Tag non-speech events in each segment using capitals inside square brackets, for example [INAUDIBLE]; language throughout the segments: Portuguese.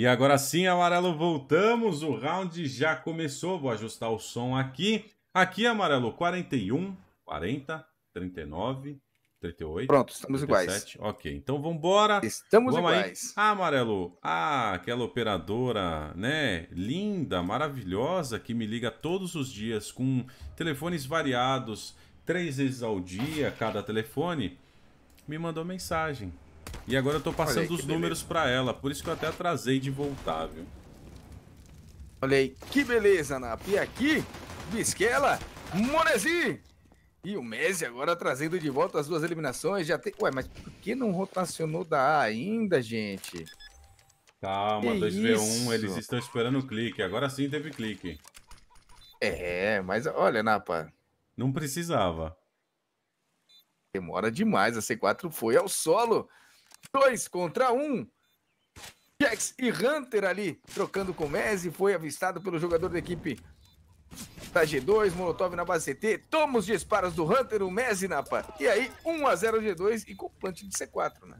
E agora sim, amarelo, voltamos. O round já começou. Vou ajustar o som aqui. Aqui, amarelo, 41, 40, 39, 38. Pronto, estamos 37. iguais. Ok, então vamos Estamos vamos iguais. Aí. Ah, amarelo. Ah, aquela operadora, né? Linda, maravilhosa, que me liga todos os dias com telefones variados, três vezes ao dia, cada telefone. Me mandou mensagem. E agora eu tô passando os números para ela, por isso que eu até atrasei de voltar, viu? Olha aí, que beleza, Nap. E aqui, Bisquela, Monesi e o Messi agora trazendo de volta as duas eliminações. Já tem... Ué, mas por que não rotacionou da A ainda, gente? Calma, 2v1, eles estão esperando o clique. Agora sim teve clique. É, mas olha, Napa. Não precisava. Demora demais, a C4 foi ao solo. 2 contra 1. Jax e Hunter ali trocando com Messi, foi avistado pelo jogador da equipe da G2, Molotov na base CT, toma os disparos do Hunter, o Messi na par. E aí, 1 a 0 G2 e com plant de C4, né?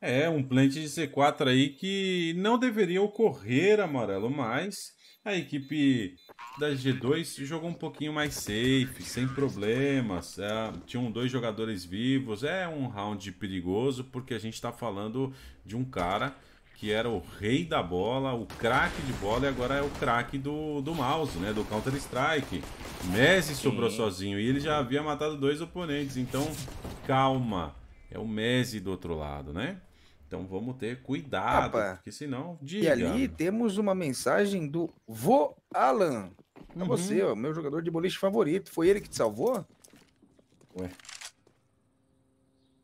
É, um plant de C4 aí que não deveria ocorrer, Amarelo, mas a equipe da G2 jogou um pouquinho mais safe, sem problemas. É, tinham dois jogadores vivos. É um round perigoso porque a gente está falando de um cara que era o rei da bola, o craque de bola e agora é o craque do, do mouse, né? Do Counter Strike. Messi Sim. sobrou sozinho e ele já havia matado dois oponentes. Então, calma. É o Messi do outro lado, né? Então vamos ter cuidado, porque senão. Diga. E ali temos uma mensagem do Vô Alan. É uhum. você, ó, meu jogador de boliche favorito. Foi ele que te salvou? Ué.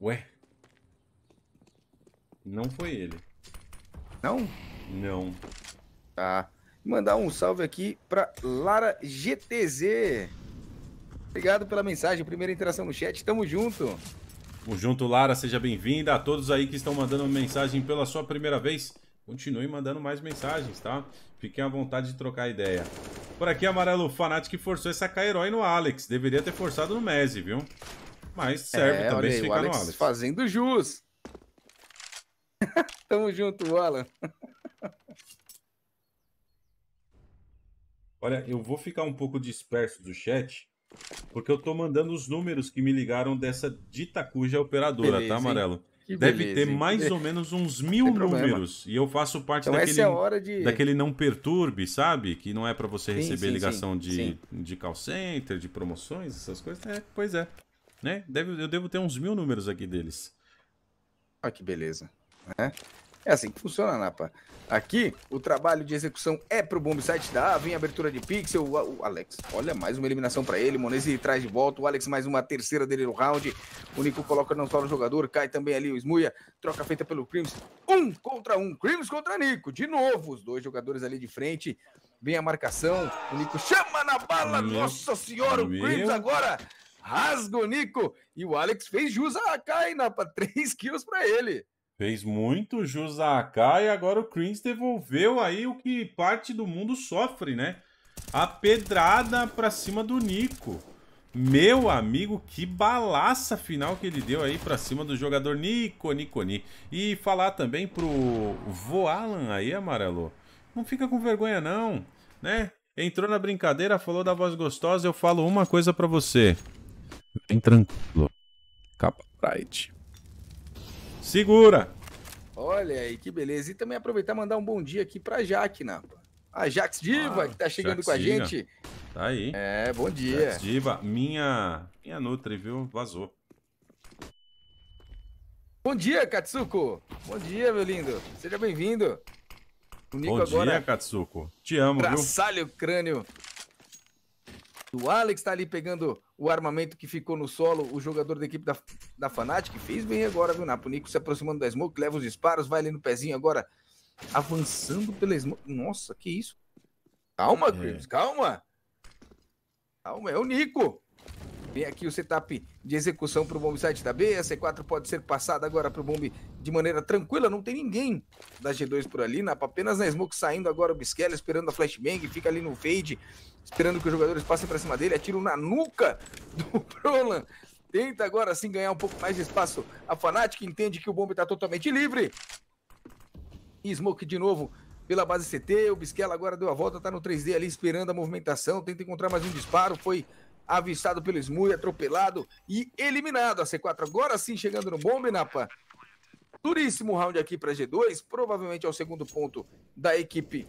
Ué. Não foi ele. Não? Não. Tá. Mandar um salve aqui para Lara GTZ. Obrigado pela mensagem, primeira interação no chat. Tamo junto junto Lara, seja bem-vinda. A todos aí que estão mandando mensagem pela sua primeira vez, continue mandando mais mensagens, tá? Fiquem à vontade de trocar ideia. Por aqui, Amarelo Fanatic forçou essa K-Herói no Alex. Deveria ter forçado no Messi, viu? Mas é, serve é, também se ficar Alex no Alex. Fazendo jus. [LAUGHS] Tamo junto, Alan. Olha, eu vou ficar um pouco disperso do chat, porque eu tô mandando os números que me ligaram dessa dita cuja operadora, tá, beleza, tá, Amarelo? Deve beleza, ter hein? mais ou menos uns [LAUGHS] mil números. E eu faço parte então daquele, é de... daquele não perturbe, sabe? Que não é para você sim, receber sim, ligação sim, de, de call center, de promoções, essas coisas. É, pois é. Né? Deve, eu devo ter uns mil números aqui deles. Olha ah, que beleza. É. É assim que funciona, Napa. Aqui, o trabalho de execução é pro bomb site da Ave, em abertura de pixel. O Alex, olha, mais uma eliminação para ele. Monese traz de volta. O Alex, mais uma terceira dele no round. O Nico coloca não só no jogador, cai também ali o Esmuia. Troca feita pelo Crims. Um contra um. Crims contra Nico. De novo, os dois jogadores ali de frente. Vem a marcação. O Nico chama na bala. Meu Nossa senhora, meu. o Crims agora rasga o Nico. E o Alex fez jus a Kaina Napa. [LAUGHS] Três kills para ele. Fez muito jus a AK e agora o Crins devolveu aí o que parte do mundo sofre, né? A pedrada pra cima do Nico. Meu amigo, que balaça final que ele deu aí pra cima do jogador Nico Nico Nico E falar também pro Voalan aí, amarelo. Não fica com vergonha não, né? Entrou na brincadeira, falou da voz gostosa, eu falo uma coisa pra você. Vem tranquilo. Capa Pride. Segura. Olha aí, que beleza. E também aproveitar e mandar um bom dia aqui pra Jaque, Napa. Né? A Jax Diva, ah, que tá chegando com a gente. Tá aí. É, bom dia. Jax Diva, minha, minha Nutri, viu? Vazou. Bom dia, Katsuko. Bom dia, meu lindo. Seja bem-vindo. Bom agora... dia, Katsuko. Te amo, Traçalho viu? Traçalho crânio do Alex, tá ali pegando o armamento que ficou no solo, o jogador da equipe da, da Fnatic, fez bem agora, viu, Napo? Nico se aproximando da Smoke, leva os disparos, vai ali no pezinho agora, avançando pela Smoke. Nossa, que isso? Calma, é. calma! Calma, é o Nico! Vem aqui o setup de execução para o bomb site da B. A C4 pode ser passada agora para o bomb de maneira tranquila. Não tem ninguém da G2 por ali. Na, apenas na smoke saindo agora o Bisquela, esperando a flashbang. Fica ali no fade, esperando que os jogadores passem para cima dele. Atira na nuca do Prolan. [LAUGHS] Tenta agora sim ganhar um pouco mais de espaço. A Fnatic entende que o bomb está totalmente livre. E smoke de novo pela base CT. O Biskela agora deu a volta, tá no 3D ali esperando a movimentação. Tenta encontrar mais um disparo. Foi avistado pelo Smui, atropelado e eliminado. A C4 agora sim chegando no bombe, Napa. Duríssimo round aqui para G2, provavelmente é o segundo ponto da equipe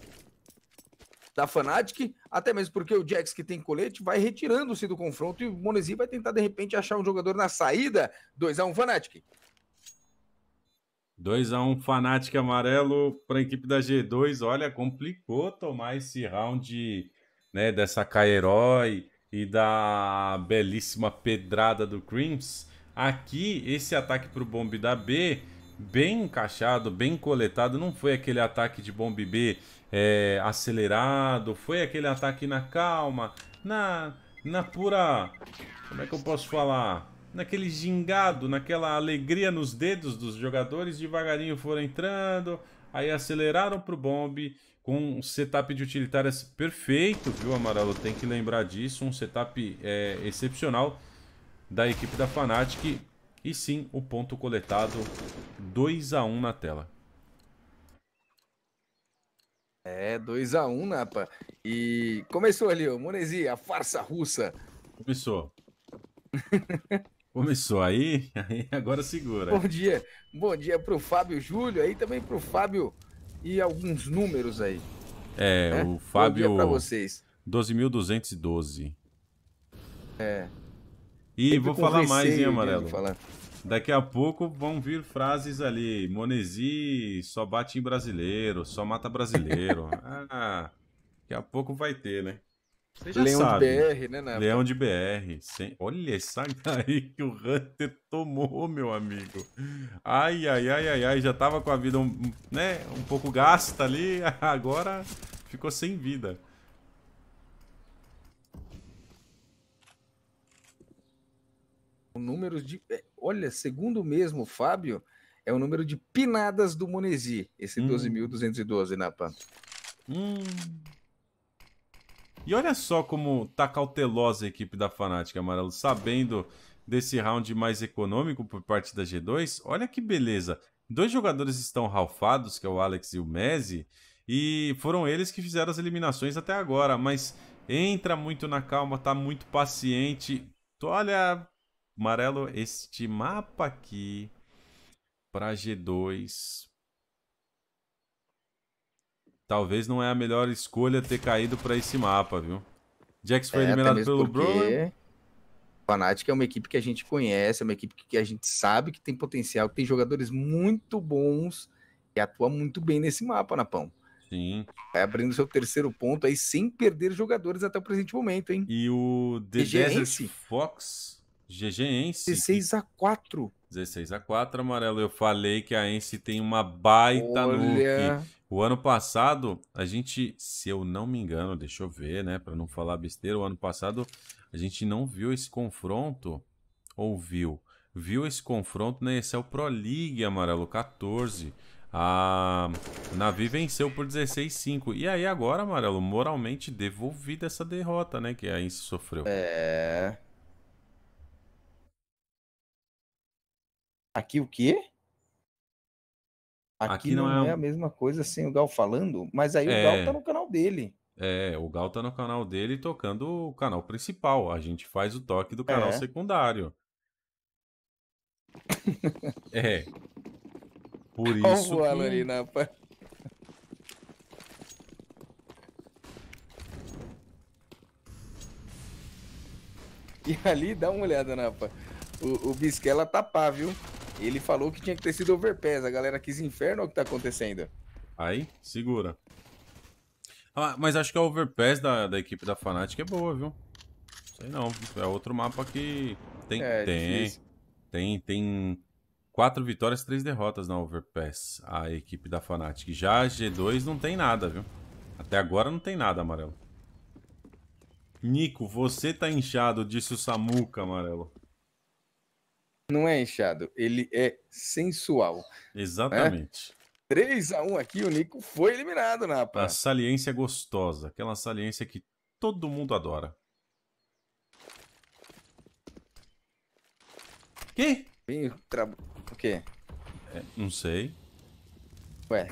da Fnatic, até mesmo porque o Jax que tem colete vai retirando-se do confronto e o Monesi vai tentar de repente achar um jogador na saída. 2 a 1 um, Fnatic. 2 a 1 um, Fnatic amarelo para a equipe da G2. Olha, complicou tomar esse round né, dessa K-Herói e da belíssima pedrada do Crims. Aqui, esse ataque para o bombe da B, bem encaixado, bem coletado, não foi aquele ataque de bombe B é, acelerado, foi aquele ataque na calma, na, na pura... como é que eu posso falar? Naquele gingado, naquela alegria nos dedos dos jogadores, devagarinho foram entrando, aí aceleraram para o bombe com um setup de utilitárias perfeito, viu, Amarelo? Tem que lembrar disso, um setup é, excepcional da equipe da Fnatic. E sim, o ponto coletado 2 a 1 na tela. É, 2 a 1 Napa. E começou ali, o Monesi, a farsa russa. Começou. [LAUGHS] Começou aí, [LAUGHS] aí agora segura. Bom dia. Bom dia pro Fábio Júlio, aí também pro Fábio e alguns números aí. É, né? o Fábio. Bom dia pra vocês. 12.212. É. E vou falar mais, hein, Amarelo? Daqui a pouco vão vir frases ali. Monesi só bate em brasileiro, só mata brasileiro. [LAUGHS] ah, daqui a pouco vai ter, né? Leão sabe. de BR, né, né? Leão de BR. Né, sem... Olha essa aí [LAUGHS] que o Hunter tomou, meu amigo. Ai, ai, ai, ai, ai. Já tava com a vida um, né, um pouco gasta ali, [LAUGHS] agora ficou sem vida. O número de. É, olha, segundo mesmo Fábio, é o número de pinadas do Monesi, esse hum. 12.212, Napa. Né, hum. E olha só como tá cautelosa a equipe da Fnatic, Amarelo, sabendo desse round mais econômico por parte da G2. Olha que beleza. Dois jogadores estão ralfados, que é o Alex e o Messi, e foram eles que fizeram as eliminações até agora, mas entra muito na calma, tá muito paciente. Olha, Amarelo, este mapa aqui para G2 talvez não é a melhor escolha ter caído para esse mapa, viu? Jax foi é, eliminado pelo Bro Fnatic é uma equipe que a gente conhece, é uma equipe que a gente sabe que tem potencial, que tem jogadores muito bons e atua muito bem nesse mapa, Napão. Sim. Vai abrindo seu terceiro ponto aí sem perder jogadores até o presente momento, hein? E o The Desert Fox, GG Ence. 16 a 4. 16 a 4, amarelo. Eu falei que a Ence tem uma baita Olha... nuke. O ano passado, a gente, se eu não me engano, deixa eu ver, né, para não falar besteira, o ano passado a gente não viu esse confronto, ou viu? Viu esse confronto né? Esse é o Pro League, amarelo, 14. A Navi venceu por 16-5. E aí agora, amarelo, moralmente devolvida essa derrota, né, que a Ince sofreu. É... Aqui o quê? Aqui, Aqui não, não é... é... a mesma coisa sem o Gal falando, mas aí é... o Gal é. tá no canal dele. É, o Gal tá no canal dele tocando o canal principal. A gente faz o toque do canal é. secundário. [LAUGHS] é. Por isso. Olha o que... rapaz. E ali, dá uma olhada, Napa. O, o Bisquela tá pá, viu? Ele falou que tinha que ter sido overpass. A galera quis inferno o que tá acontecendo. Aí, segura. Ah, mas acho que a overpass da, da equipe da Fnatic é boa, viu? Sei não. É outro mapa que tem. É, tem, tem, tem quatro vitórias, três derrotas na overpass. A equipe da Fnatic. Já a G2 não tem nada, viu? Até agora não tem nada, amarelo. Nico, você tá inchado, disse o Samuca, amarelo não é inchado, ele é sensual. Né? Exatamente. Né? 3 a 1 aqui, o Nico foi eliminado, Napa. Né, a saliência é gostosa, aquela saliência que todo mundo adora. Que? Bem, tra... O quê? É, não sei. Ué.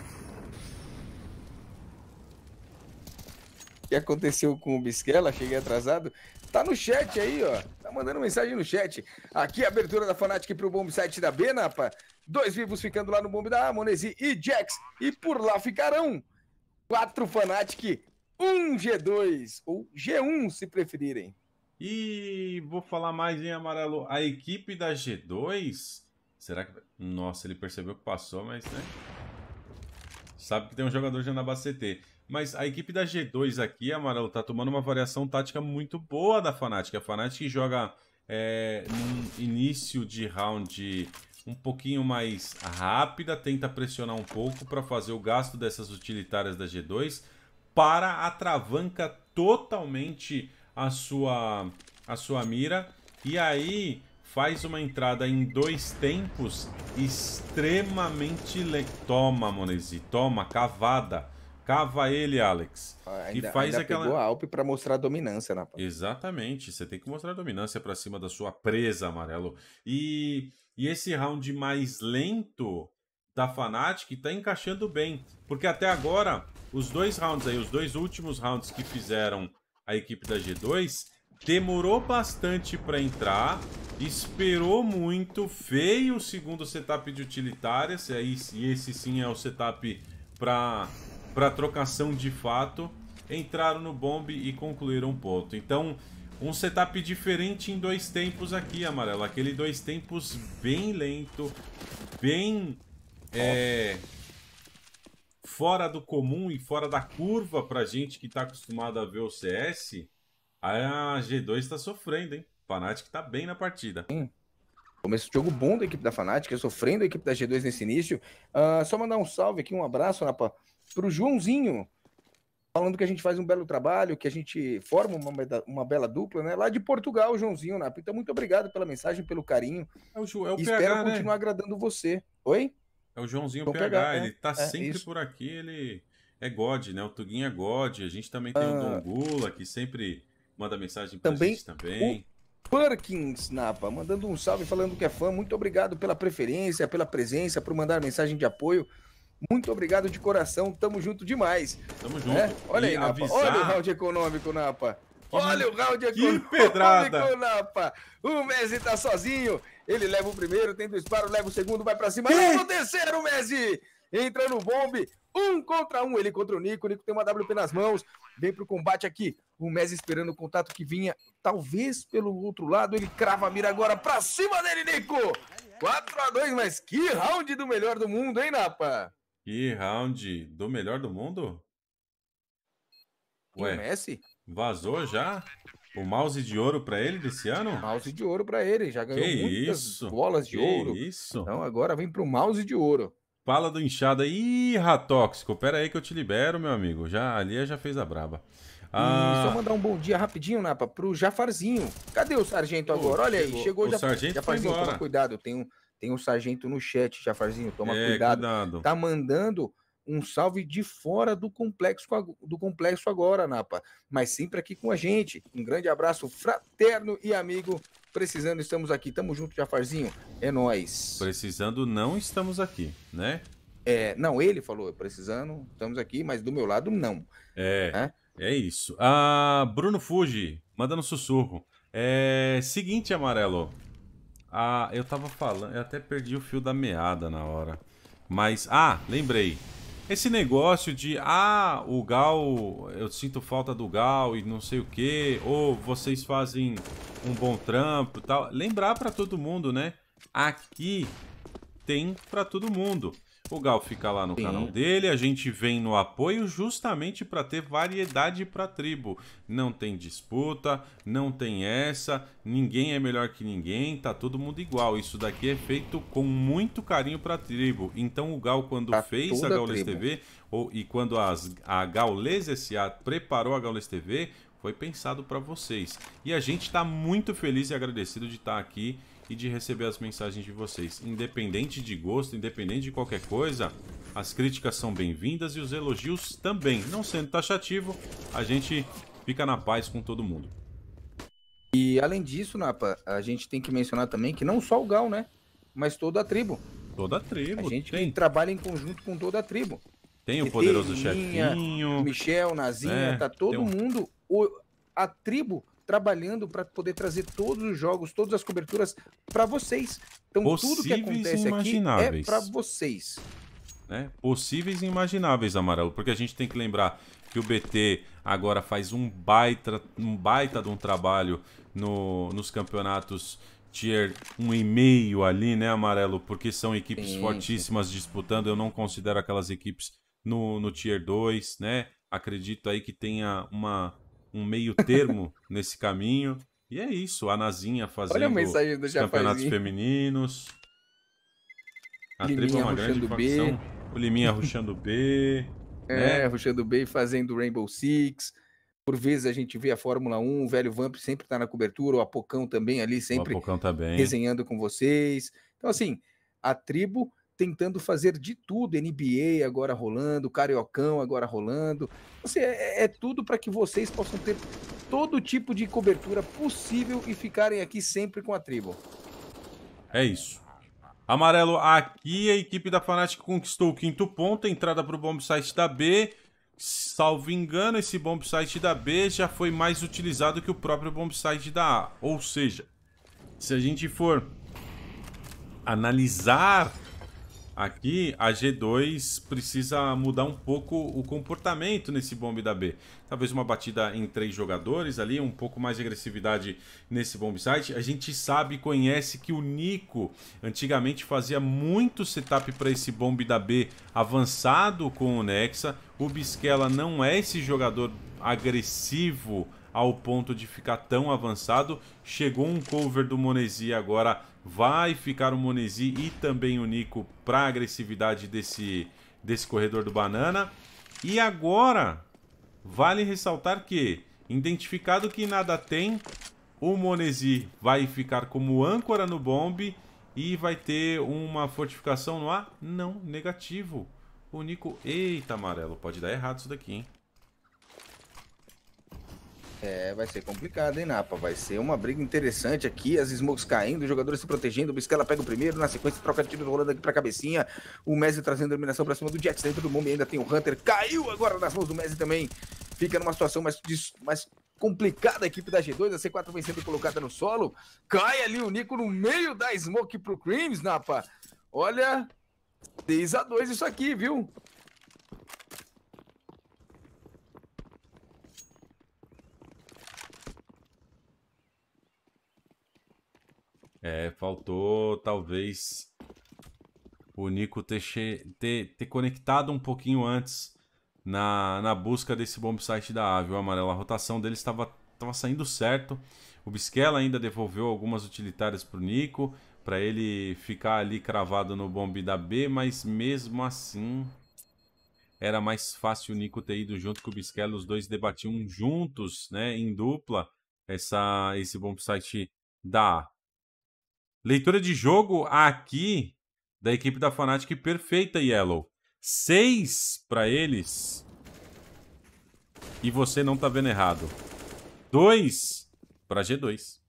O que aconteceu com o Bisquela? Cheguei atrasado. Tá no chat aí, ó. Tá mandando mensagem no chat. Aqui a abertura da Fanatic pro bomb site da B, Napa. Né, dois vivos ficando lá no bomb da A, Monesi e Jax. E por lá ficarão quatro Fanatic, um G2 ou G1 se preferirem. E vou falar mais em amarelo. A equipe da G2, será que Nossa, ele percebeu que passou, mas né? Sabe que tem um jogador de CT. Mas a equipe da G2 aqui, Amarelo, tá tomando uma variação tática muito boa da Fnatic. A Fnatic joga é, num início de round um pouquinho mais rápida, tenta pressionar um pouco para fazer o gasto dessas utilitárias da G2 para atravanca totalmente a sua, a sua mira e aí faz uma entrada em dois tempos extremamente lenta. Toma, Monesi, toma, cavada. Cava ele, Alex. e faz ainda aquela... pegou a Alp para mostrar a dominância na né, Exatamente. Você tem que mostrar a dominância para cima da sua presa, amarelo. E, e esse round mais lento da Fnatic está encaixando bem. Porque até agora, os dois rounds aí, os dois últimos rounds que fizeram a equipe da G2, demorou bastante para entrar, esperou muito, feio o segundo setup de utilitárias, e, aí, e esse sim é o setup para para trocação de fato, entraram no bombe e concluíram o ponto. Então, um setup diferente em dois tempos aqui, Amarelo. Aquele dois tempos bem lento, bem... É, fora do comum e fora da curva para gente que está acostumado a ver o CS, a G2 está sofrendo, hein? Fnatic tá bem na partida. Começo de jogo bom da equipe da Fnatic, sofrendo a equipe da G2 nesse início. Uh, só mandar um salve aqui, um abraço, Napa, para o Joãozinho, falando que a gente faz um belo trabalho, que a gente forma uma, uma bela dupla, né? Lá de Portugal, Joãozinho Napa. Então, muito obrigado pela mensagem, pelo carinho. É o Ju, é o PH, espero né? continuar agradando você. Oi? É o Joãozinho João então, PH, PH, ele tá é, é, sempre isso. por aqui, ele é God, né? O Tuguinho é God. A gente também tem ah, o Dongula, que sempre manda mensagem pra também, gente também. O Perkins Napa, mandando um salve, falando que é fã. Muito obrigado pela preferência, pela presença, por mandar mensagem de apoio. Muito obrigado de coração, tamo junto demais. Tamo né? junto. né? Olha aí, Napa. Avisar... Olha o round econômico, Napa. Olha o round econômico, que pedrada. [LAUGHS] Napa. O Messi tá sozinho. Ele leva o primeiro, tenta o disparo, leva o segundo, vai pra cima. Leva o terceiro, Messi. Entra no bombe. Um contra um, ele contra o Nico. O Nico tem uma WP nas mãos. Vem pro combate aqui. O Messi esperando o contato que vinha, talvez pelo outro lado. Ele crava a mira agora pra cima dele, Nico. 4 a 2 mas que round do melhor do mundo, hein, Napa? Que round do melhor do mundo? Ué, o Messi? Vazou já? O mouse de ouro para ele desse ano? Mouse de ouro para ele, já ganhou que muitas isso? bolas de que ouro. Isso. Então agora vem pro mouse de ouro. Fala do inchado aí, Ratóxico, pera aí que eu te libero, meu amigo. Já ali já fez a braba. Ah... só mandar um bom dia rapidinho, Napa, pro Jafarzinho. Cadê o sargento agora? Olha aí, chegou, o já. Sargento Jafarzinho, toma cuidado, tenho. um tem um sargento no chat, Jafarzinho, toma é, cuidado. cuidado. Tá mandando um salve de fora do complexo, do complexo agora, Napa. Mas sempre aqui com a gente. Um grande abraço fraterno e amigo. Precisando, estamos aqui. Tamo junto, Jafarzinho. É nós. Precisando, não estamos aqui, né? É, não, ele falou, precisando, estamos aqui, mas do meu lado, não. É, é, é isso. Ah, Bruno Fuji, mandando sussurro. É, seguinte, Amarelo, ah, eu tava falando, eu até perdi o fio da meada na hora. Mas, ah, lembrei. Esse negócio de, ah, o Gal, eu sinto falta do Gal e não sei o que, ou vocês fazem um bom trampo e tal. Lembrar para todo mundo, né? Aqui tem para todo mundo. O Gal fica lá no Sim. canal dele, a gente vem no apoio justamente para ter variedade para tribo. Não tem disputa, não tem essa, ninguém é melhor que ninguém, tá todo mundo igual. Isso daqui é feito com muito carinho para tribo. Então o Gal quando fez a Gaules TV ou, e quando as, a Gaules SA preparou a Gaules TV, foi pensado para vocês. E a gente está muito feliz e agradecido de estar tá aqui e de receber as mensagens de vocês. Independente de gosto, independente de qualquer coisa, as críticas são bem-vindas e os elogios também. Não sendo taxativo, a gente fica na paz com todo mundo. E além disso, Napa, a gente tem que mencionar também que não só o Gal, né? Mas toda a tribo. Toda a tribo. A gente tem. trabalha em conjunto com toda a tribo. Tem o poderoso Chequinho, chefinho. Michel, Nazinha, é, tá todo um... mundo. O, a tribo trabalhando para poder trazer todos os jogos, todas as coberturas para vocês. Então Possíveis tudo que acontece aqui é para vocês. Né? Possíveis e imagináveis, Amarelo, porque a gente tem que lembrar que o BT agora faz um baita, um baita de um trabalho no, nos campeonatos tier 1,5 ali, né, Amarelo? Porque são equipes Sim. fortíssimas disputando. Eu não considero aquelas equipes no, no tier 2, né? Acredito aí que tenha uma, um meio termo [LAUGHS] nesse caminho. E é isso, a Nazinha fazendo a campeonatos femininos. A tribo é uma grande facção. B. O Liminha ruxando B. [LAUGHS] É, né? ruxando B e fazendo Rainbow Six. Por vezes a gente vê a Fórmula 1, o velho Vamp sempre está na cobertura, o Apocão também ali, sempre tá desenhando com vocês. Então, assim, a tribo tentando fazer de tudo, NBA agora rolando, Cariocão agora rolando. você é, é tudo para que vocês possam ter todo tipo de cobertura possível e ficarem aqui sempre com a tribo. É isso. Amarelo aqui, a equipe da Fnatic conquistou o quinto ponto, entrada para o bomb site da B. Salvo engano, esse bomb site da B já foi mais utilizado que o próprio bomb site da A. Ou seja, se a gente for analisar Aqui a G2 precisa mudar um pouco o comportamento nesse bombe da B. Talvez uma batida em três jogadores ali, um pouco mais de agressividade nesse bombsite. site. A gente sabe, conhece que o Nico antigamente fazia muito setup para esse bombe da B avançado com o Nexa. O Bisquela não é esse jogador agressivo ao ponto de ficar tão avançado. Chegou um cover do Monesi agora, vai ficar o Monesi e também o Nico para agressividade desse, desse corredor do Banana. E agora, vale ressaltar que, identificado que nada tem, o Monesi vai ficar como âncora no bombe e vai ter uma fortificação no ar? Não, negativo. O Nico... Eita, amarelo, pode dar errado isso daqui, hein? É, vai ser complicado, hein, Napa? Vai ser uma briga interessante aqui. As smokes caindo, os jogadores se protegendo. O Biscala pega o primeiro, na sequência troca de tiro rolando aqui pra cabecinha. O Messi trazendo a dominação pra cima do Jets. Dentro do Mumi ainda tem o Hunter. Caiu agora nas mãos do Messi também. Fica numa situação mais, mais complicada a equipe da G2. A C4 vem sendo colocada no solo. Cai ali o Nico no meio da smoke pro Creams, Napa. Olha, 3 a 2 isso aqui, viu? É, faltou talvez o Nico ter, ter, ter, conectado um pouquinho antes na, na busca desse bomb da Ave. O amarelo, a rotação dele estava, estava saindo certo. O Bisquela ainda devolveu algumas utilitárias para o Nico, para ele ficar ali cravado no bomb da B, mas mesmo assim era mais fácil o Nico ter ido junto com o Bisquela. Os dois debatiam juntos, né, em dupla, essa, esse bomb da A. Leitura de jogo aqui da equipe da Fnatic perfeita, Yellow. 6 para eles. E você não tá vendo errado. 2 para G2.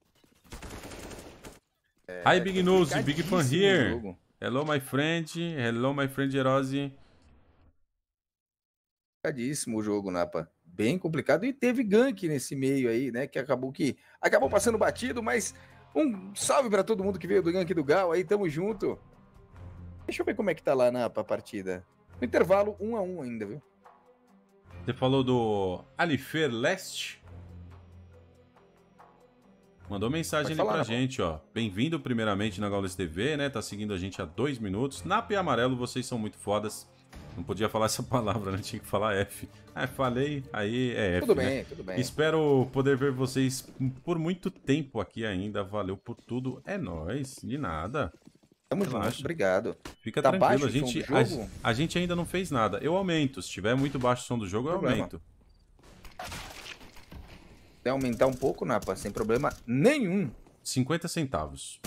É, Hi, Big é News, Big Fan here. Hello, my friend. Hello, my friend Erosi Complicadíssimo o jogo, Napa. Bem complicado. E teve gank nesse meio aí, né? Que acabou que. Acabou passando batido, mas um salve para todo mundo que veio do Gank do Gal aí, tamo junto. Deixa eu ver como é que tá lá na partida. No intervalo, um a um ainda, viu? Você falou do Alifer Leste? Mandou mensagem ali pra né? gente, ó. Bem-vindo primeiramente na Gaules TV, né? Tá seguindo a gente há dois minutos. Nap e Amarelo, vocês são muito fodas. Não podia falar essa [LAUGHS] palavra, né? Tinha que falar F. Ah, falei, aí é F. Tudo né? bem, tudo bem. Espero poder ver vocês por muito tempo aqui ainda. Valeu por tudo. É nóis, de nada. Tamo Relaxa. junto, obrigado. Fica tá tranquilo, a gente, a, a, gente ainda não fez nada. Eu aumento, se tiver muito baixo o som do jogo, eu problema. aumento. Quer aumentar um pouco, Napa, sem problema nenhum. 50 centavos.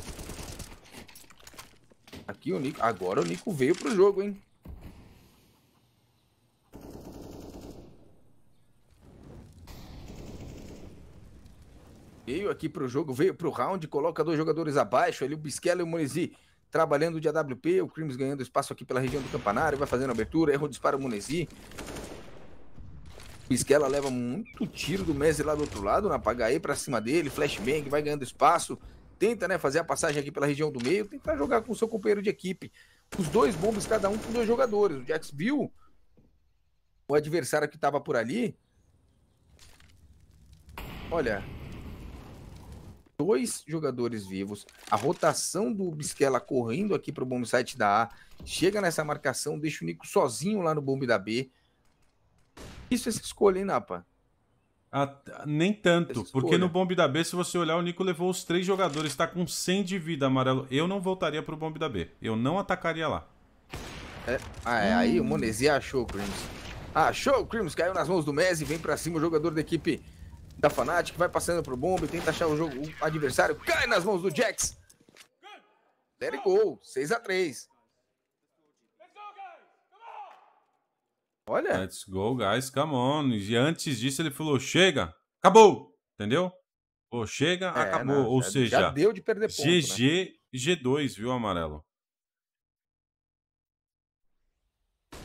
Aqui o Nico. Agora o Nico veio pro jogo, hein? aqui para o jogo, veio para o round, coloca dois jogadores abaixo, ali o Bisquela e o Monesi trabalhando de AWP, o Crimes ganhando espaço aqui pela região do campanário, vai fazendo abertura, erra o disparo o Monesi. Bisquela leva muito tiro do Messi lá do outro lado, na Pagaê para cima dele, flashbang, vai ganhando espaço, tenta né, fazer a passagem aqui pela região do meio, tentar jogar com o seu companheiro de equipe. Os dois bombos, cada um com dois jogadores. O Jax viu o adversário que estava por ali. Olha, dois jogadores vivos, a rotação do Bisquela correndo aqui para o bomb site da A, chega nessa marcação, deixa o Nico sozinho lá no bomb da B. Isso é essa escolha, hein, Napa? Ah, tá, nem tanto, é porque no bomb da B, se você olhar, o Nico levou os três jogadores, está com 100 de vida, amarelo. Eu não voltaria para o bomb da B, eu não atacaria lá. É, ah, é, hum. aí o Monesi achou o Crims. Achou o Crims, caiu nas mãos do Messi, vem para cima o jogador da equipe da Fnatic, vai passando pro bombe, tenta achar o jogo o adversário, cai nas mãos do Jax. There it go, 6x3. Olha. Let's go, guys, come on. E antes disso ele falou, chega, acabou, entendeu? Pô, chega, é, acabou, não, né, ou já, seja... Já deu de perder ponto, GG, né? G2, viu, Amarelo? O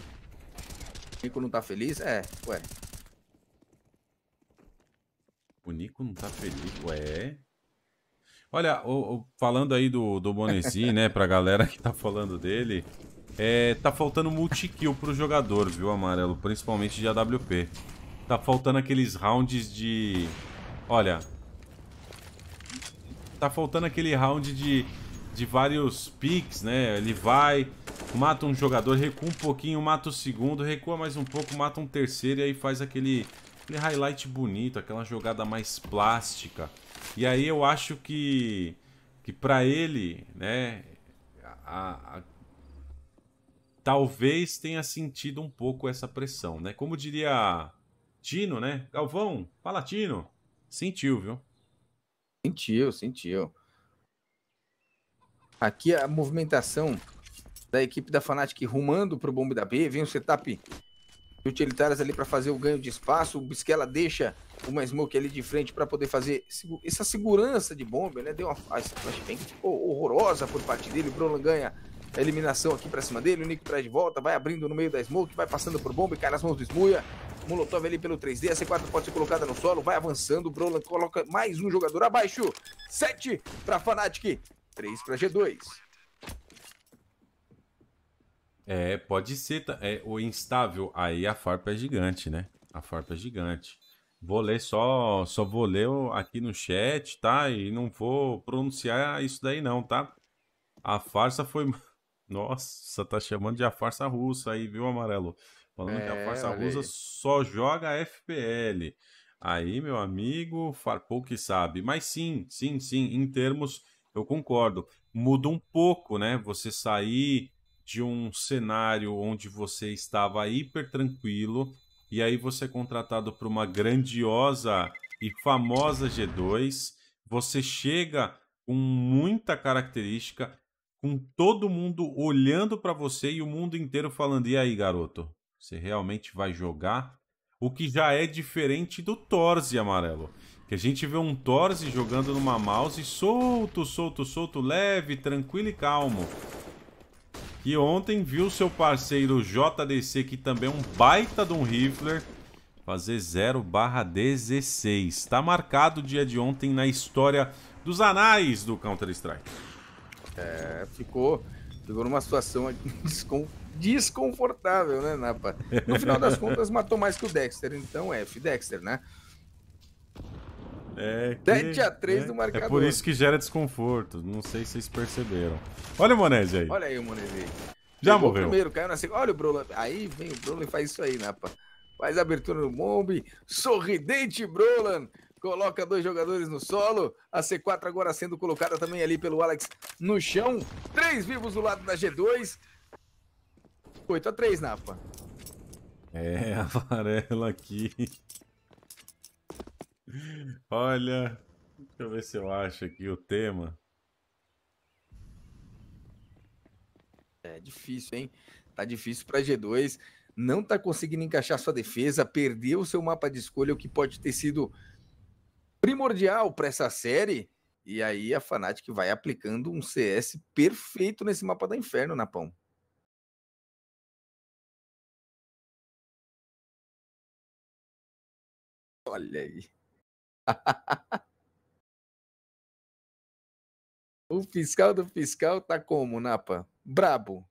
Nico não tá feliz? É, ué, o Nico não tá feliz, ué. Olha, o, o, falando aí do, do Bonesi, né, pra galera que tá falando dele, é, tá faltando multi-kill pro jogador, viu, Amarelo? Principalmente de AWP. Tá faltando aqueles rounds de... Olha... Tá faltando aquele round de, de vários picks, né? Ele vai, mata um jogador, recua um pouquinho, mata o segundo, recua mais um pouco, mata um terceiro e aí faz aquele aquele highlight bonito, aquela jogada mais plástica. E aí eu acho que, que para ele, né, a, a, talvez tenha sentido um pouco essa pressão, né? Como diria Tino, né? Galvão, fala Tino. Sentiu, viu? Sentiu, sentiu. Aqui a movimentação da equipe da Fanatic rumando para o bombe da B, vem um setup utilitárias ali para fazer o ganho de espaço. O Bisquela deixa uma smoke ali de frente para poder fazer essa segurança de bomba, né? Deu uma bem horrorosa por parte dele. O Brolan ganha a eliminação aqui para cima dele. O Nick traz de volta, vai abrindo no meio da smoke, vai passando por bomba e cai nas mãos do Smuia. Molotov ali pelo 3D, a C4 pode ser colocada no solo, vai avançando. O Brolan coloca mais um jogador abaixo. 7 para Fnatic, 3 para G2. É, pode ser. É, o instável, aí a farpa é gigante, né? A farpa é gigante. Vou ler só, só vou ler aqui no chat, tá? E não vou pronunciar isso daí não, tá? A farsa foi... [LAUGHS] Nossa, tá chamando de a farsa russa aí, viu, Amarelo? Falando é, que a é, farsa russa só joga FPL. Aí, meu amigo, farpou que sabe. Mas sim, sim, sim, em termos, eu concordo. Muda um pouco, né? Você sair de um cenário onde você estava hiper tranquilo e aí você é contratado por uma grandiosa e famosa G2, você chega com muita característica, com todo mundo olhando para você e o mundo inteiro falando: "E aí, garoto, você realmente vai jogar?" O que já é diferente do Torze amarelo, que a gente vê um Torze jogando numa mouse solto, solto, solto, leve, tranquilo e calmo aqui ontem, viu seu parceiro JDC, que também é um baita de um rifler, fazer 0 barra 16. Está marcado o dia de ontem na história dos anais do Counter-Strike. É, ficou, ficou numa situação [LAUGHS] desconfortável, né, Napa? No final das contas, matou mais que o Dexter, então F Dexter, né? É que, 7x3 é, é, marcador. É por isso que gera desconforto. Não sei se vocês perceberam. Olha o Monese aí. Olha aí o Monese aí. Já Chegou morreu. primeiro, caiu na segunda. Olha o Brolo. Aí vem o Brolo e faz isso aí, Napa. Né, faz a abertura no Mombi. Sorridente Brolan. Coloca dois jogadores no solo. A C4 agora sendo colocada também ali pelo Alex no chão. Três vivos do lado da G2. 8 a 3 Napa. Né, é, [LAUGHS] a Varela aqui. Olha, deixa eu ver se eu acho aqui o tema. É difícil, hein? Tá difícil para G2. Não tá conseguindo encaixar sua defesa, perdeu o seu mapa de escolha, o que pode ter sido primordial para essa série. E aí a Fnatic vai aplicando um CS perfeito nesse mapa da Inferno, Napão. Olha aí. [LAUGHS] o fiscal do fiscal tá como, Napa? Brabo.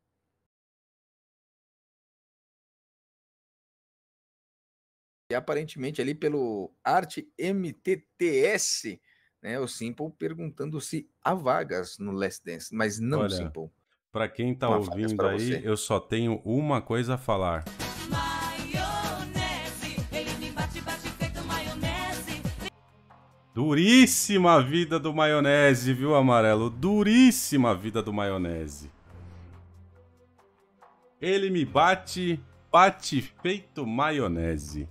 E aparentemente ali pelo Arte MTTS, né, o Simple perguntando se há vagas no Last Dance, mas não Olha, Simple. Para quem tá ouvindo aí, você. eu só tenho uma coisa a falar. Duríssima vida do maionese, viu, amarelo? Duríssima vida do maionese. Ele me bate, bate feito maionese.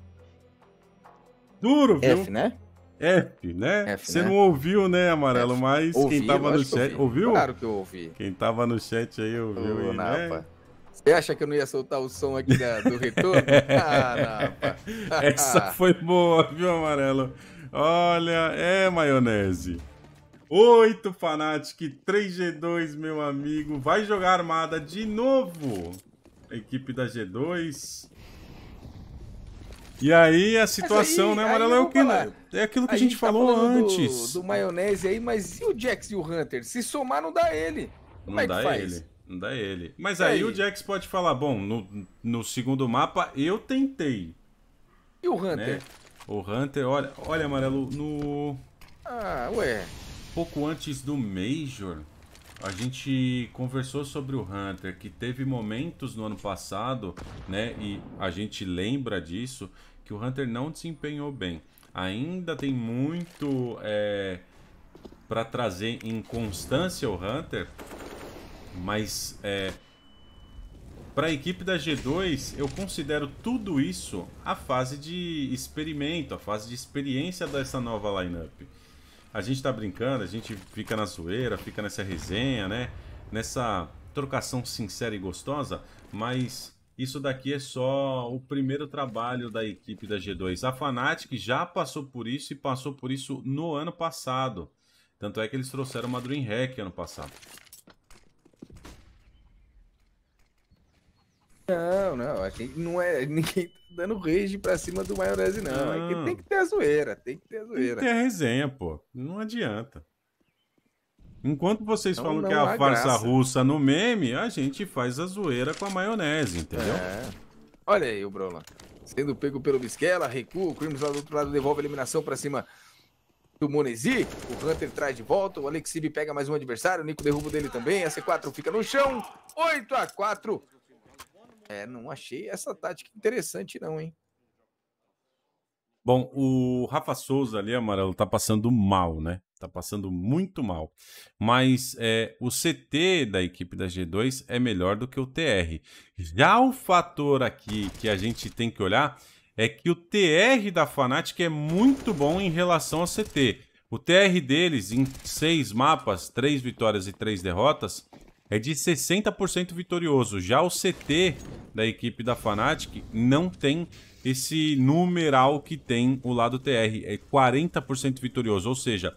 Duro, viu? Né? F, né? F, né? Você né? não ouviu, né, Amarelo? F. Mas ouvi, quem tava no chat. Ouvi. Ouviu? Claro que eu ouvi. Quem tava no chat aí ouviu. Ô, aí, né? Napa. Né? Você acha que eu não ia soltar o som aqui da, do retorno? [LAUGHS] ah, Napa. Essa foi boa, viu, Amarelo? Olha, é maionese. Oito Fnatic, 3G2, meu amigo. Vai jogar armada de novo. Equipe da G2. E aí a situação, aí, né, Amarelo? É, o que, é, é aquilo que a, gente, gente tá falou antes. Do, do, maionese aí, mas e o Jax e o Hunter? Se somar, não dá ele. Como não é dá faz? ele. Não dá ele. Mas aí, aí, o Jax pode falar: bom, no, no segundo mapa eu tentei. E o Hunter? Né? O Hunter, olha, olha, amarelo, no. Ah, ué. Pouco antes do Major, a gente conversou sobre o Hunter, que teve momentos no ano passado, né? E a gente lembra disso, que o Hunter não desempenhou bem. Ainda tem muito é, para trazer em constância o Hunter, mas é, para a equipe da G2, eu considero tudo isso a fase de experimento, a fase de experiência dessa nova lineup. A gente tá brincando, a gente fica na zoeira, fica nessa resenha, né? Nessa trocação sincera e gostosa, mas isso daqui é só o primeiro trabalho da equipe da G2. A Fnatic já passou por isso e passou por isso no ano passado. Tanto é que eles trouxeram uma Dreamhack ano passado. Não, não, a gente não é. [LAUGHS] Ninguém tá dando rage pra cima do maionese, não. É não. É tem que ter a zoeira, tem que ter a zoeira. Tem que ter a resenha, pô. Não adianta. Enquanto vocês então falam que é a farsa graça. russa no meme, a gente faz a zoeira com a maionese, entendeu? É. Olha aí o Brola. Sendo pego pelo Bisquela, recua, o Crimson lá do outro lado devolve a eliminação pra cima do Monesi. O Hunter traz de volta. O Alexib pega mais um adversário. O Nico derruba dele também. A C4 fica no chão. 8 a 4 é, não achei essa tática interessante, não, hein? Bom, o Rafa Souza ali, Amarelo, tá passando mal, né? Tá passando muito mal. Mas é, o CT da equipe da G2 é melhor do que o TR. Já o fator aqui que a gente tem que olhar é que o TR da Fnatic é muito bom em relação ao CT. O TR deles, em seis mapas, três vitórias e três derrotas, é de 60% vitorioso. Já o CT da equipe da Fnatic não tem esse numeral que tem o lado TR, é 40% vitorioso, ou seja,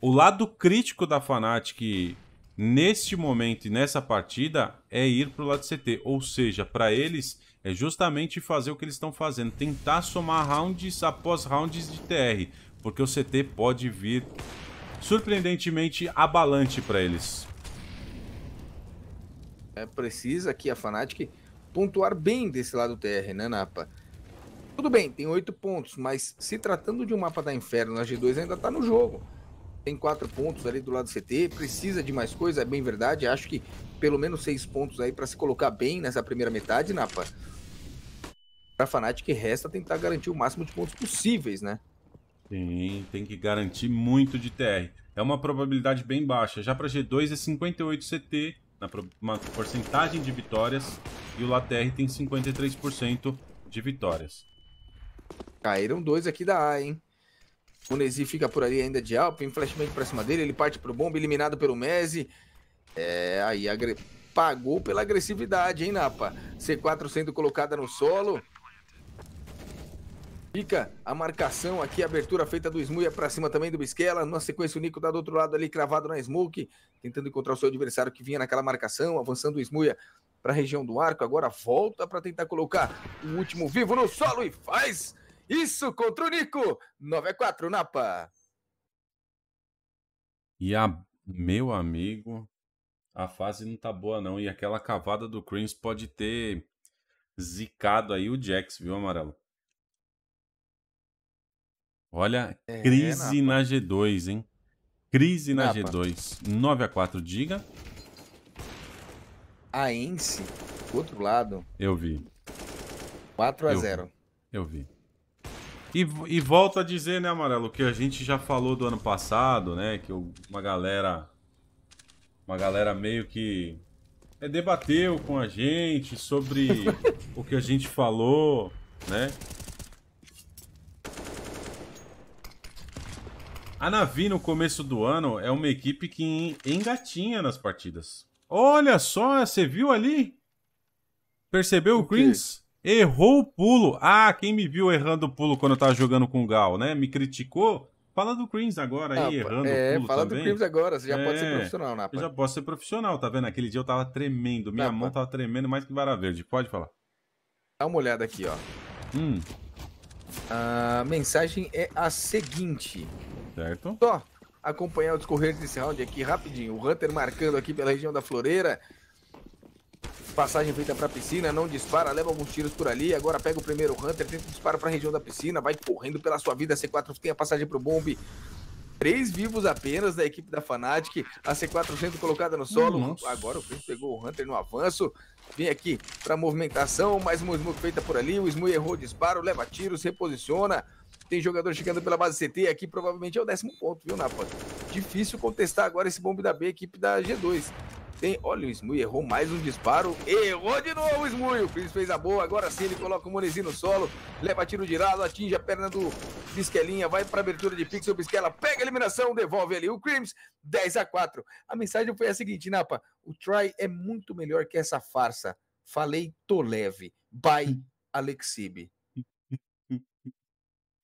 o lado crítico da Fnatic neste momento e nessa partida é ir para o lado CT, ou seja, para eles é justamente fazer o que eles estão fazendo, tentar somar rounds após rounds de TR, porque o CT pode vir surpreendentemente abalante para eles é, precisa aqui a Fnatic pontuar bem desse lado TR, né, Napa? Tudo bem, tem oito pontos, mas se tratando de um mapa da Inferno na G2 ainda tá no jogo. Tem quatro pontos ali do lado CT, precisa de mais coisa, é bem verdade. Acho que pelo menos seis pontos aí para se colocar bem nessa primeira metade, Napa. Para a Fnatic resta tentar garantir o máximo de pontos possíveis, né? Sim, tem que garantir muito de TR. É uma probabilidade bem baixa. Já para G2 é 58 CT na uma porcentagem de vitórias e o Laterre tem 53% de vitórias. Caíram dois aqui da A, hein? O Nezi fica por ali ainda de Alpin, flashmente pra cima dele, ele parte pro bomba, eliminado pelo Mese. É, aí agre... pagou pela agressividade, hein, Napa? C4 sendo colocada no solo. Fica a marcação aqui, a abertura feita do Smuia é para cima também do Bisquela. Na sequência, o Nico tá do outro lado ali, cravado na Smoke, tentando encontrar o seu adversário que vinha naquela marcação, avançando o Smuia para a região do arco. Agora volta para tentar colocar o último vivo no solo e faz isso contra o Nico. 9 a 4, Napa. E a meu amigo, a fase não tá boa não. E aquela cavada do Crins pode ter zicado aí o Jax, viu, Amarelo? Olha, é, crise na G2, hein? Crise na Napa. G2. 9 a 4 diga. A Ence, do outro lado. Eu vi. 4 a eu, 0. Eu vi. E, e volto a dizer, né, Amarelo, que a gente já falou do ano passado, né? Que uma galera. Uma galera meio que. É, debateu com a gente sobre [LAUGHS] o que a gente falou, né? A Navi, no começo do ano, é uma equipe que engatinha nas partidas. Olha só, você viu ali? Percebeu o, Queens? Errou o pulo. Ah, quem me viu errando o pulo quando eu tava jogando com o Gal, né? Me criticou? Fala do Queens agora aí, ah, errando é, o pulo fala também. do Queens agora, você já é, pode ser é, profissional, Napa. Né, eu já posso ser profissional, tá vendo? Aquele dia eu tava tremendo, minha Napa. Ah, mão tava tremendo mais que vara verde. Pode falar. Dá uma olhada aqui, ó. Hum. A mensagem é a seguinte. Certo. Só acompanhar o discorrer desse round aqui rapidinho. O Hunter marcando aqui pela região da Floreira. Passagem feita pra piscina, não dispara, leva alguns tiros por ali. Agora pega o primeiro Hunter, tenta disparar para pra região da piscina, vai correndo pela sua vida. A C4 tem a passagem pro bombe. Três vivos apenas da equipe da Fnatic. A C4 sendo colocada no solo. Nossa. Agora o Chris pegou o Hunter no avanço. Vem aqui pra movimentação, mais uma Smoke feita por ali. O Smoke errou o disparo, leva tiros, reposiciona. Tem jogador chegando pela base CT. Aqui provavelmente é o décimo ponto, viu, Napa? Difícil contestar agora esse bombe da B, equipe da G2. Tem, olha, o Smui errou mais um disparo. Errou de novo o Smui. O Cris fez a boa. Agora sim ele coloca o Monezinho no solo. Leva tiro de lado, atinge a perna do Bisquelinha. Vai para abertura de Pixel. Bisquela pega a eliminação, devolve ali o Crims. 10 a 4. A mensagem foi a seguinte, Napa. O try é muito melhor que essa farsa. Falei, tô leve. Bye, hum. Alexib.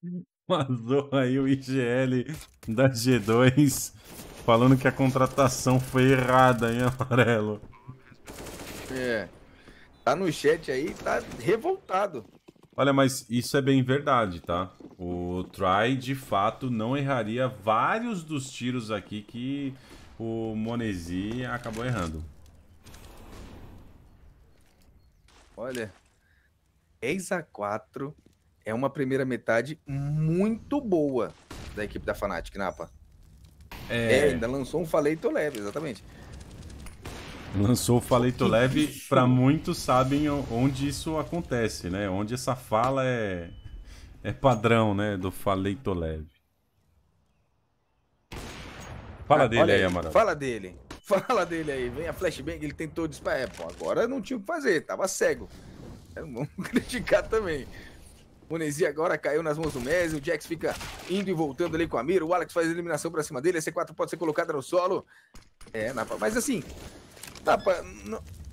[LAUGHS] Mandou aí o IGL da G2 falando que a contratação foi errada, hein, Amarelo? É. Tá no chat aí, tá revoltado. Olha, mas isso é bem verdade, tá? O Try, de fato, não erraria vários dos tiros aqui que o Monesi acabou errando. Olha, 10 a 4 é uma primeira metade muito boa da equipe da Fnatic, Napa. É... é, ainda lançou um Faleito Leve, exatamente. Lançou o Faleito Leve, para muitos sabem onde isso acontece, né? Onde essa fala é, é padrão, né? Do Faleito Leve. Fala ah, dele aí, aí, Amaral. Fala dele. [LAUGHS] Fala dele aí. Vem a flashbang, ele tentou disparar. É, pô, agora não tinha o que fazer, tava cego. vamos [LAUGHS] criticar também. Monesi agora caiu nas mãos do Messi. O Jax fica indo e voltando ali com a mira. O Alex faz a eliminação pra cima dele. A C4 pode ser colocada no solo. É, Mas assim, tá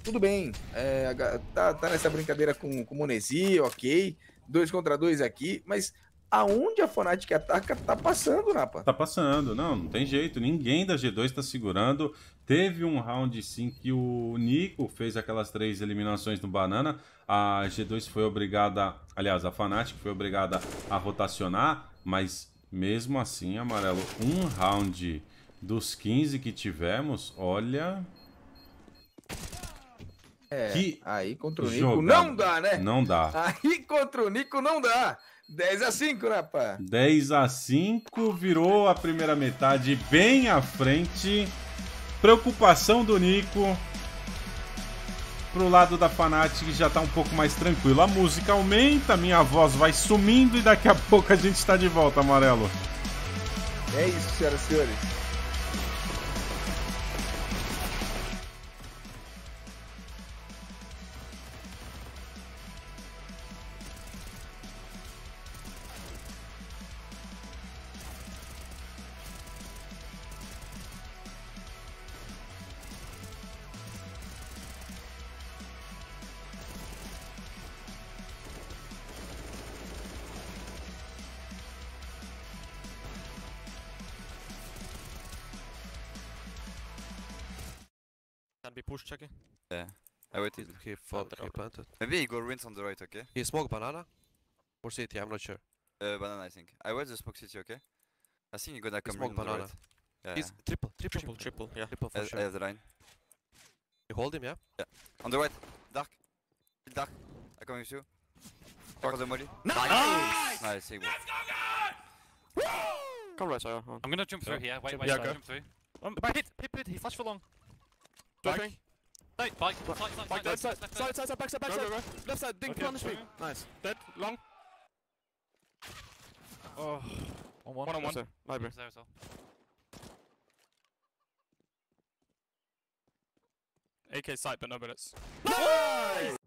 tudo bem. É, tá, tá, nessa brincadeira com, com o Monesi, ok. Dois contra dois aqui. Mas aonde a Fnatic ataca, tá passando, rapa? Tá passando, não, não tem jeito. Ninguém da G2 tá segurando. Teve um round sim que o Nico fez aquelas três eliminações no Banana. A G2 foi obrigada, aliás, a Fnatic foi obrigada a rotacionar, mas mesmo assim, amarelo, um round dos 15 que tivemos, olha... É, que aí contra o Nico não dá, né? Não dá. Aí contra o Nico não dá. 10 a 5, rapaz. 10 a 5, virou a primeira metade bem à frente. Preocupação do Nico. Pro lado da Fanatic já tá um pouco mais tranquilo. A música aumenta, minha voz vai sumindo e daqui a pouco a gente tá de volta, Amarelo. É isso, senhoras e senhores. checking. Yeah. I wait till. He fought, he planted. Maybe Igor wins on the right, okay? He smoke banana? Or city, I'm not sure. Uh, banana, I think. I wait the smoke city, okay? I think you're gonna come smoke banana. Right. Yeah. He's triple, triple, triple, triple, yeah. Triple for I, sure. I have the line. You hold him, yeah? Yeah. On the right, dark. Dark. I come with you. Dark. the molly. Nice! Nice, nice Igor. Let's go, guys! Woo! Come right, Sire. I'm gonna jump through yeah. here. Wait, jump, wait, yeah, go. jump through. Um, but hit, hit, hit, he flashed for long. Back. Back. Side, bike, side, side, bike side, side, side, side, side, side, back side, back go, side, go, go. left side, ding, okay, punish me. Nice. Dead, long. Oh. On one. One on one. Yes, Library. There as well. AK site, but no bullets. Nice! nice!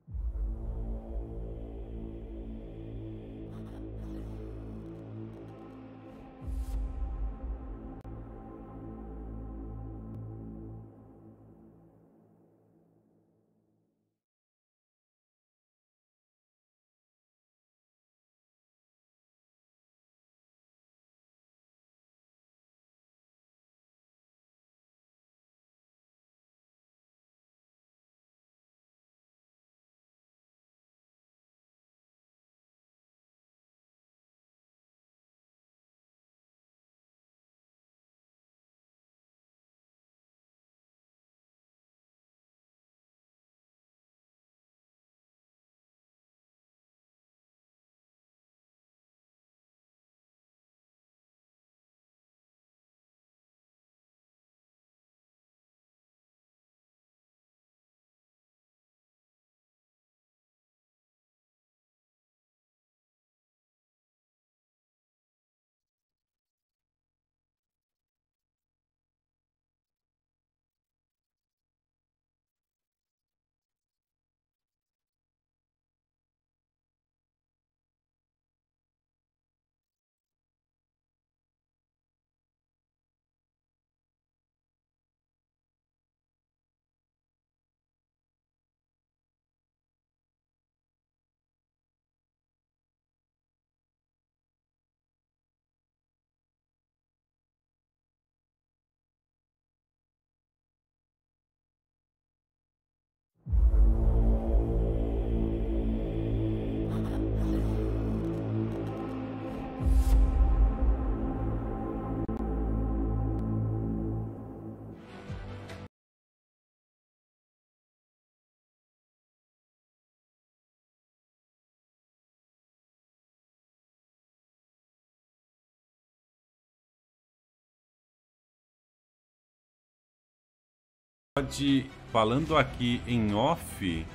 pode, falando aqui em off,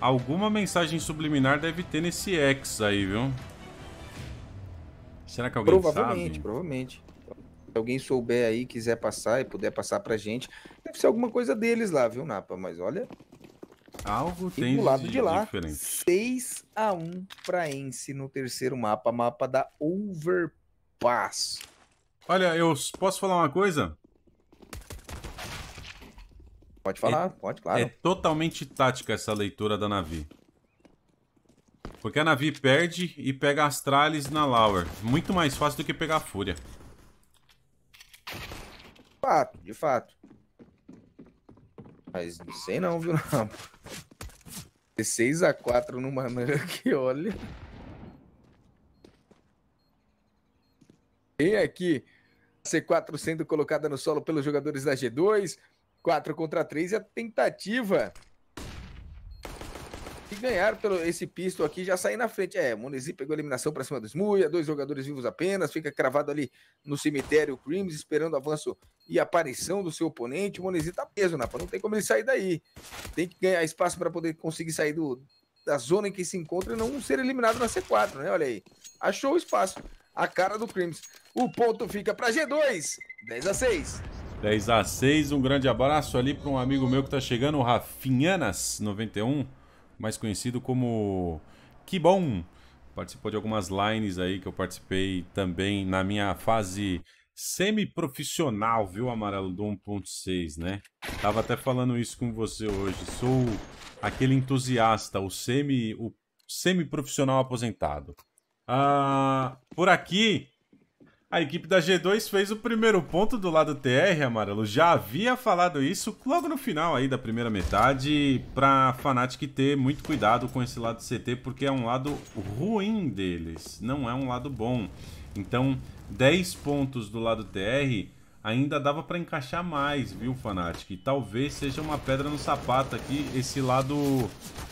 alguma mensagem subliminar deve ter nesse X aí, viu? Será que alguém provavelmente, sabe? Provavelmente, provavelmente. Se alguém souber aí, quiser passar e puder passar pra gente, deve ser alguma coisa deles lá, viu, Napa? Mas olha... Algo tem do lado de, de lá, diferente. 6 a 1 para Ence no terceiro mapa, mapa da Overpass. Olha, eu posso falar uma coisa? Pode é falar, é, pode, claro. É totalmente tática essa leitura da Navi. Porque a Navi perde e pega Astralis na Lower. Muito mais fácil do que pegar a Fúria. De fato, de fato. Mas não sei não, viu, não. 6x4 numa [LAUGHS] que olha. Tem aqui C4 sendo colocada no solo pelos jogadores da G2. 4 contra 3 e a tentativa de ganhar pelo esse pistol aqui já sair na frente. É, Monesi pegou a eliminação para cima do Smuia, dois jogadores vivos apenas, fica cravado ali no cemitério, o Crimes esperando o avanço e aparição do seu oponente. O Monesi tá preso, Napa, não tem como ele sair daí. Tem que ganhar espaço para poder conseguir sair do, da zona em que se encontra e não ser eliminado na C4, né? Olha aí. Achou o espaço. A cara do Crimes. O ponto fica para G2. 10 a 6. 10 a 6 Um grande abraço ali para um amigo meu que está chegando, o Rafinhanas91, mais conhecido como Que Bom. Participou de algumas lines aí que eu participei também na minha fase semi-profissional, viu, Amarelo do 1.6, né? Tava até falando isso com você hoje. Sou aquele entusiasta, o semi o semi-profissional aposentado. Ah, por aqui a equipe da G2 fez o primeiro ponto do lado TR, Amarelo. Já havia falado isso logo no final aí da primeira metade, pra Fnatic ter muito cuidado com esse lado CT, porque é um lado ruim deles, não é um lado bom. Então, 10 pontos do lado TR ainda dava para encaixar mais, viu, Fanatic? E talvez seja uma pedra no sapato aqui, esse lado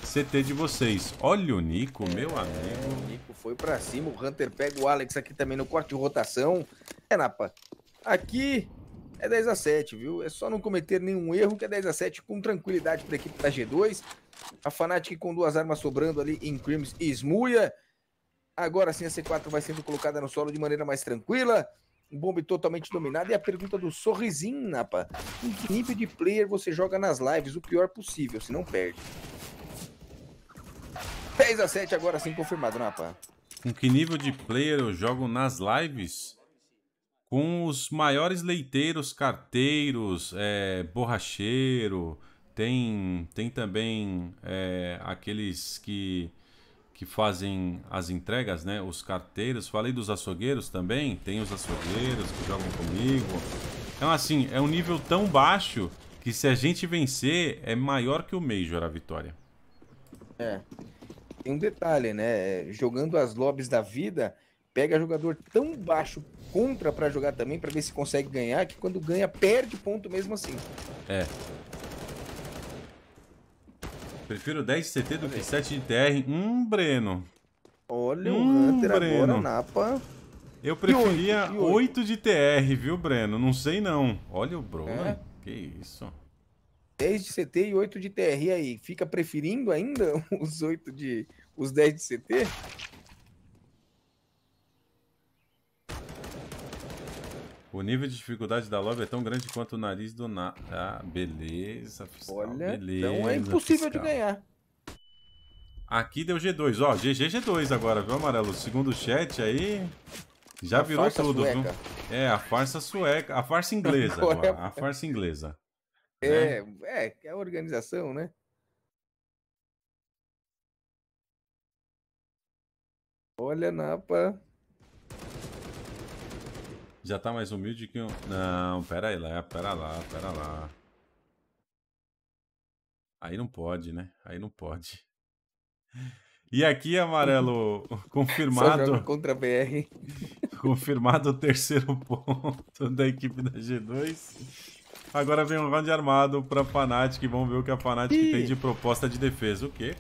CT de vocês. Olha o Nico, meu é, amigo. O Nico foi para cima, o Hunter pega o Alex aqui também no corte de rotação. É, Napa, aqui é 10 a 7, viu? É só não cometer nenhum erro que é 10 a 7 com tranquilidade para a equipe da G2. A Fnatic com duas armas sobrando ali em Crimes e Smuia. Agora sim a C4 vai sendo colocada no solo de maneira mais tranquila. Um Bombe totalmente dominado. E a pergunta do Sorrisinho, Napa. Em que nível de player você joga nas lives? O pior possível, se não perde. 10 a 7 agora sim confirmado, Napa. Né, Com que nível de player eu jogo nas lives? Com os maiores leiteiros, carteiros, é, borracheiro. Tem, tem também é, aqueles que que fazem as entregas, né? Os carteiros. Falei dos açougueiros também. Tem os açougueiros que jogam comigo. Então, assim, é um nível tão baixo que se a gente vencer, é maior que o Major a vitória. É. Tem um detalhe, né? Jogando as lobbies da vida, pega jogador tão baixo contra para jogar também, para ver se consegue ganhar, que quando ganha, perde ponto mesmo assim. É. Prefiro 10 de CT do que 7 de TR. Hum, Breno. Olha hum, o Hunter Breno. agora, Napa. Eu preferia e 8, e 8. 8 de TR, viu, Breno? Não sei não. Olha o Bruno. É. Que isso. 10 de CT e 8 de TR aí. Fica preferindo ainda [LAUGHS] os 8 de. os 10 de CT? O nível de dificuldade da lobby é tão grande quanto o nariz do na... Ah, beleza, fiscal. Olha, beleza, então é impossível fiscal. de ganhar. Aqui deu G2, ó, GG G2 agora, viu, Amarelo? Segundo chat aí, já a virou tudo, sueca. viu? É, a farsa sueca, a farsa inglesa agora, é a farsa inglesa. É, né? é, é a organização, né? Olha, Napa, já tá mais humilde que um... Não, pera aí lá, pera lá, pera lá. Aí não pode, né? Aí não pode. E aqui, amarelo, [LAUGHS] confirmado. contra BR. [LAUGHS] confirmado o terceiro ponto da equipe da G2. Agora vem um round armado pra Fnatic. Vamos ver o que a Fnatic Ih. tem de proposta de defesa. O quê?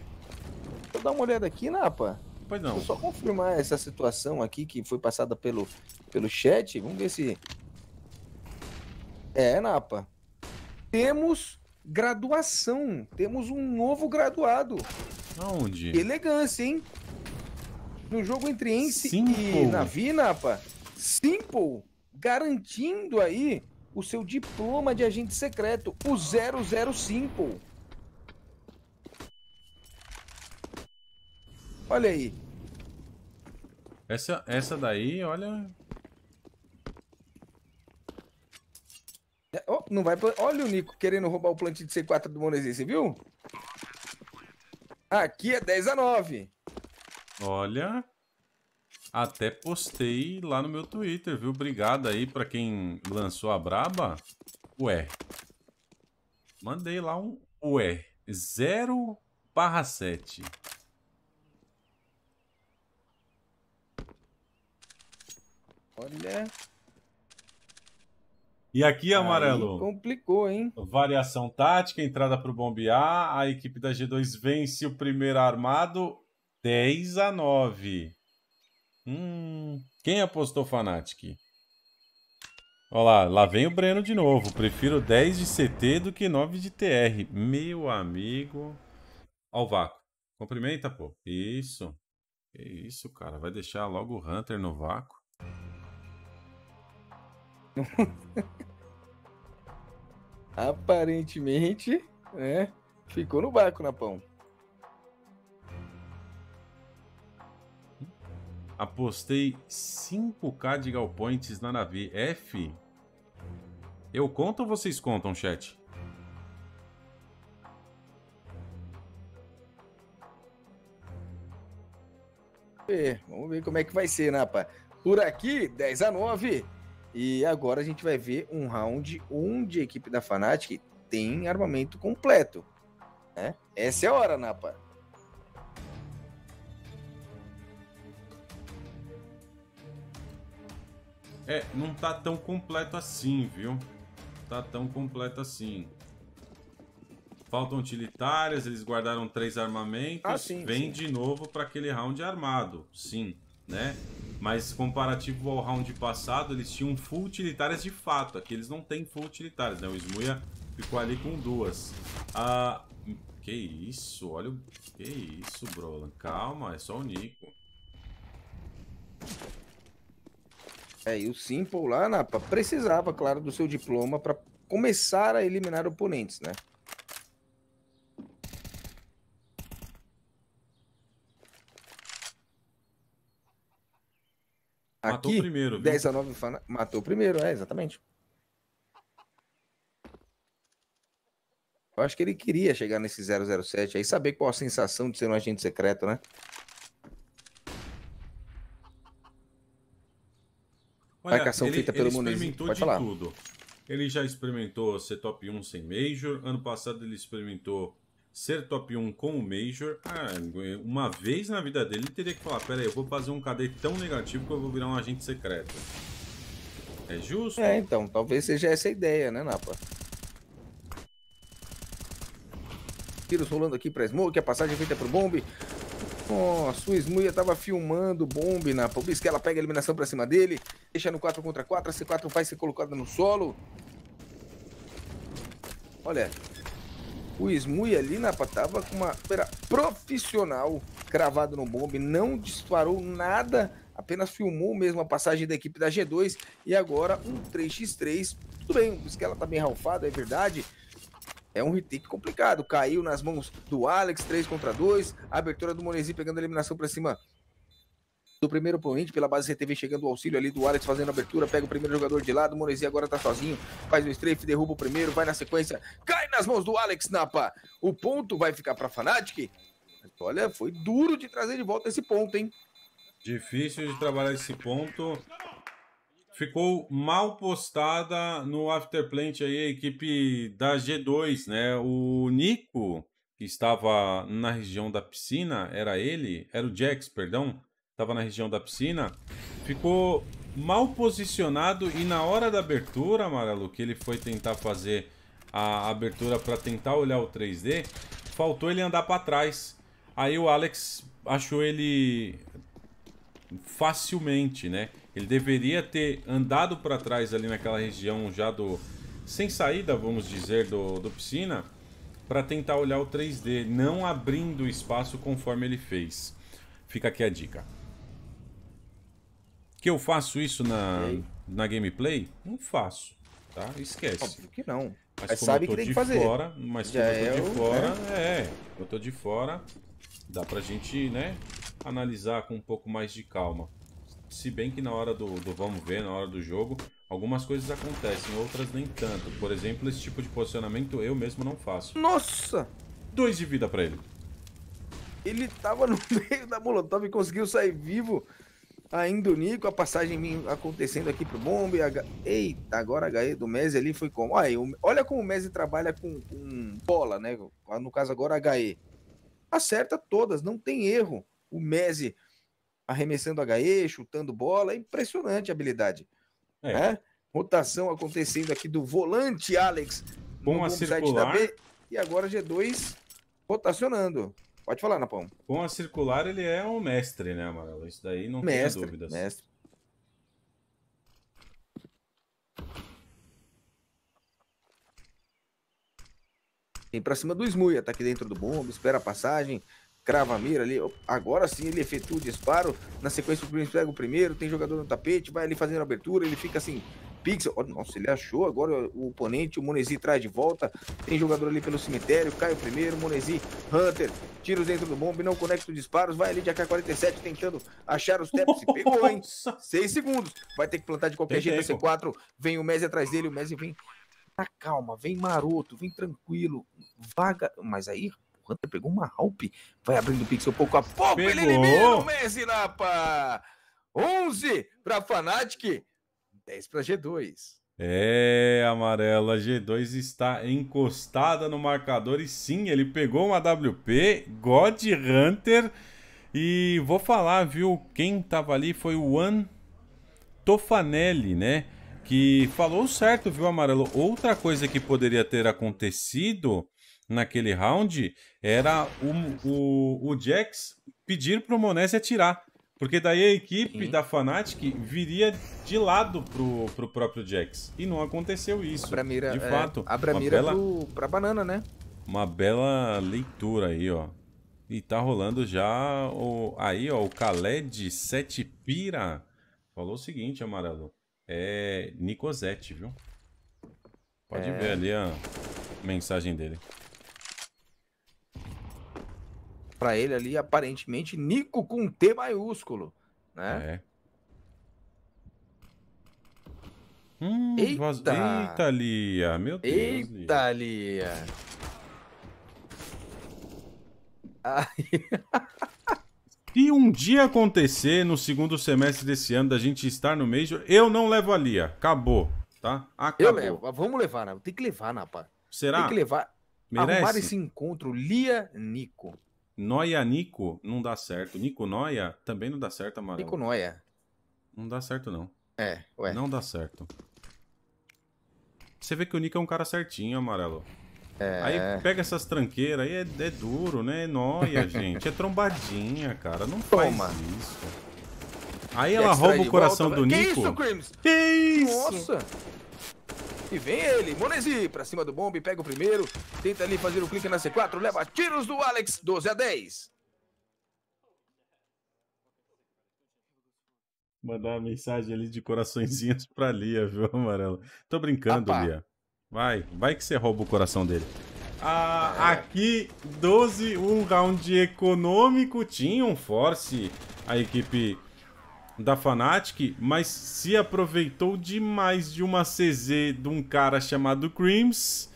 Vou dar uma olhada aqui, Napa. Né, Pois não. Deixa eu só confirmar essa situação aqui que foi passada pelo, pelo chat. Vamos ver se. É, Napa. Temos graduação. Temos um novo graduado. Aonde? Elegância, hein? No jogo entre Ence e Navi, Napa. Simple garantindo aí o seu diploma de agente secreto, o 00 Simple. Olha aí. Essa, essa daí, olha... Oh, não vai... Olha o Nico querendo roubar o plantio de C4 do Monesi, você viu? Aqui é 10 a 9. Olha... Até postei lá no meu Twitter, viu? Obrigado aí pra quem lançou a braba. Ué. Mandei lá um ué. 0 barra 7. Olha. E aqui, amarelo. Aí complicou, hein? Variação tática, entrada para o bombear. A equipe da G2 vence o primeiro armado 10 a 9. Hum, quem apostou Fanatic? Olha lá, lá vem o Breno de novo. Prefiro 10 de CT do que 9 de TR. Meu amigo. Ó o vácuo. Cumprimenta, pô. Isso. Que isso, cara. Vai deixar logo o Hunter no vácuo. [LAUGHS] Aparentemente, né? Ficou no barco, Napão. Apostei 5k de galpoints na nave F. Eu conto ou vocês contam, chat? Vamos ver como é que vai ser, Napa. Né, Por aqui, 10 a 9. E agora a gente vai ver um round onde a equipe da Fnatic tem armamento completo. Né? Essa é a hora, Napa. É, não tá tão completo assim, viu? Tá tão completo assim. Faltam utilitárias, eles guardaram três armamentos. Ah, sim, vem sim. de novo para aquele round armado, sim, né? Mas comparativo ao round passado, eles tinham full utilitárias de fato. Aqui eles não têm full utilitárias, né? O Smuia ficou ali com duas. Ah, que isso, olha o... Que isso, Brolan. Calma, é só o Nico. É, e o Simple lá, Napa, precisava, claro, do seu diploma para começar a eliminar oponentes, né? Aqui, matou primeiro. Viu? 10 a 9 matou primeiro, é, exatamente. Eu acho que ele queria chegar nesse 007 aí, saber qual a sensação de ser um agente secreto, né? Olha, Marcação ele, feita pelo ele experimentou Pode de falar. tudo. Ele já experimentou ser top 1 sem Major. Ano passado ele experimentou ser top 1 com o Major, ah, uma vez na vida dele ele teria que falar, peraí, eu vou fazer um KD tão negativo que eu vou virar um agente secreto. É justo? É, então, talvez seja essa a ideia, né, Napa? Tiros rolando aqui pra Smoke, a passagem feita pro Bomb. Nossa, o Smuia tava filmando o Bomb, Napa. O ela pega a eliminação pra cima dele, deixa no 4 contra 4, a C4 vai ser colocada no solo. Olha, o Smui ali, Napa, né, tava com uma pera, profissional cravado no bombe, não disparou nada, apenas filmou mesmo a passagem da equipe da G2 e agora um 3x3. Tudo bem, o ela tá bem ralfado, é verdade. É um retake complicado, caiu nas mãos do Alex, 3 contra 2, a abertura do Monezi pegando a eliminação para cima do primeiro oponente pela base CTV, chegando o auxílio ali do Alex fazendo a abertura, pega o primeiro jogador de lado, Monesi agora tá sozinho, faz o strafe, derruba o primeiro, vai na sequência, cai nas mãos do Alex Napa. O ponto vai ficar para Fnatic. Mas olha, foi duro de trazer de volta esse ponto, hein? Difícil de trabalhar esse ponto. Ficou mal postada no Afterplant aí a equipe da G2, né? O Nico, que estava na região da piscina, era ele, era o Jax, perdão, estava na região da piscina, ficou mal posicionado e na hora da abertura, Magalu, que ele foi tentar fazer a abertura para tentar olhar o 3D, faltou ele andar para trás. Aí o Alex achou ele facilmente, né? Ele deveria ter andado para trás ali naquela região já do sem saída, vamos dizer, do, do piscina, para tentar olhar o 3D, não abrindo espaço conforme ele fez. Fica aqui a dica. Que eu faço isso na, gameplay. na gameplay? Não faço, tá? Esquece. Óbvio que não. Mas, mas sabe que tem que fazer. Fora, mas Já como eu tô é de fora, é. é. Eu tô de fora, dá pra gente, né, analisar com um pouco mais de calma. Se bem que na hora do, do vamos ver, na hora do jogo, algumas coisas acontecem, outras nem tanto. Por exemplo, esse tipo de posicionamento eu mesmo não faço. Nossa! Dois de vida pra ele. Ele tava no [LAUGHS] meio da molotov e conseguiu sair vivo. Ainda tá o Nico, a passagem acontecendo aqui pro Bomba. a... Eita, agora a HE do Messi ali foi como? Olha, olha como o Messi trabalha com, com, bola, né? Ah, no caso agora a HE. Acerta todas, não tem erro. O Messi arremessando a HE, chutando bola. É impressionante a habilidade. É. Né? Rotação acontecendo aqui do volante, Alex. Bom a circular. B, e agora G2 rotacionando. Pode falar, Napão. Com a circular, ele é um mestre, né, Amarelo? Isso daí não mestre, tem dúvidas. Mestre. Vem pra cima do Smuia, tá aqui dentro do bombo, espera a passagem, crava a mira ali. Agora sim ele efetua o disparo. Na sequência, o Prince pega o primeiro, tem jogador no tapete, vai ali fazendo a abertura, ele fica assim, pixel. Olha, nossa, ele achou agora o oponente, o Monesi traz de volta. Tem jogador ali pelo cemitério, cai o primeiro, Monesi, Hunter, tiros dentro do bombe, não conecta os disparos, vai ali de AK-47 tentando achar os tempos. se [LAUGHS] pegou, hein? Seis segundos, vai ter que plantar de qualquer Tem jeito C4, vem o Messi atrás dele, o Messi vem Tá calma, vem maroto, vem tranquilo, vaga, mas aí... O Hunter pegou uma Alp, vai abrindo o pixel pouco a pouco, pegou. ele elimina o Messi, Napa! 11 para Fnatic. 10 para G2. É, amarela, G2 está encostada no marcador e sim, ele pegou uma WP, God Hunter. E vou falar, viu, quem tava ali foi o Juan Tofanelli, né? Que falou certo, viu, amarelo? Outra coisa que poderia ter acontecido naquele round era o, o, o Jax pedir pro Monese atirar. Porque daí a equipe Sim. da Fnatic viria de lado pro, pro próprio Jax. E não aconteceu isso. Abramira, de é, fato. É, Abramira bela, pro, pra banana, né? Uma bela leitura aí, ó. E tá rolando já o, aí, ó, o Khaled Sete Pira. Falou o seguinte, amarelo. É Nicosete, viu? Pode é... ver ali a mensagem dele para ele ali, aparentemente, Nico com T maiúsculo, né? É. Hum, eita. eita, Lia, meu Deus. Eita, Lia. Lia. [LAUGHS] Se um dia acontecer no segundo semestre desse ano da gente estar no Major, eu não levo a Lia. Acabou, tá? Acabou. Eu levo. Vamos levar, né? Tem que levar, Napa. Né, Será? Tem que levar. Merece. Arrumar esse encontro, Lia Nico. Noia Nico não dá certo. Nico Noia também não dá certo, amarelo. Nico Noia. Não dá certo, não. É, ué. Não dá certo. Você vê que o Nico é um cara certinho, amarelo. É. Aí pega essas tranqueiras, aí é, é duro, né? É noia, [LAUGHS] gente. É trombadinha, cara. Não Toma. faz isso. Aí ela rouba o coração volta, do que Nico. Que isso, Crims? Que isso? Nossa! E vem ele, Monesi, pra cima do bombe, pega o primeiro. Tenta ali fazer o clique na C4, leva tiros do Alex, 12 a 10. Mandar uma mensagem ali de coraçõezinhos pra Lia, viu, Amarelo? Tô brincando, Apá. Lia. Vai, vai que você rouba o coração dele. Ah, é. aqui, 12, um round econômico. Tinha um force. A equipe da Fnatic, mas se aproveitou demais de uma CZ de um cara chamado Creams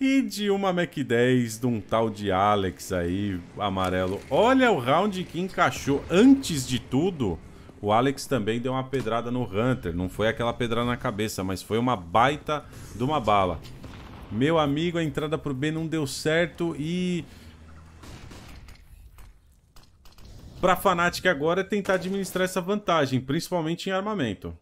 e de uma Mac 10 de um tal de Alex aí, amarelo. Olha o round que encaixou. Antes de tudo, o Alex também deu uma pedrada no Hunter. Não foi aquela pedrada na cabeça, mas foi uma baita de uma bala. Meu amigo, a entrada pro B não deu certo e Pra Fnatic agora é tentar administrar essa vantagem, principalmente em armamento.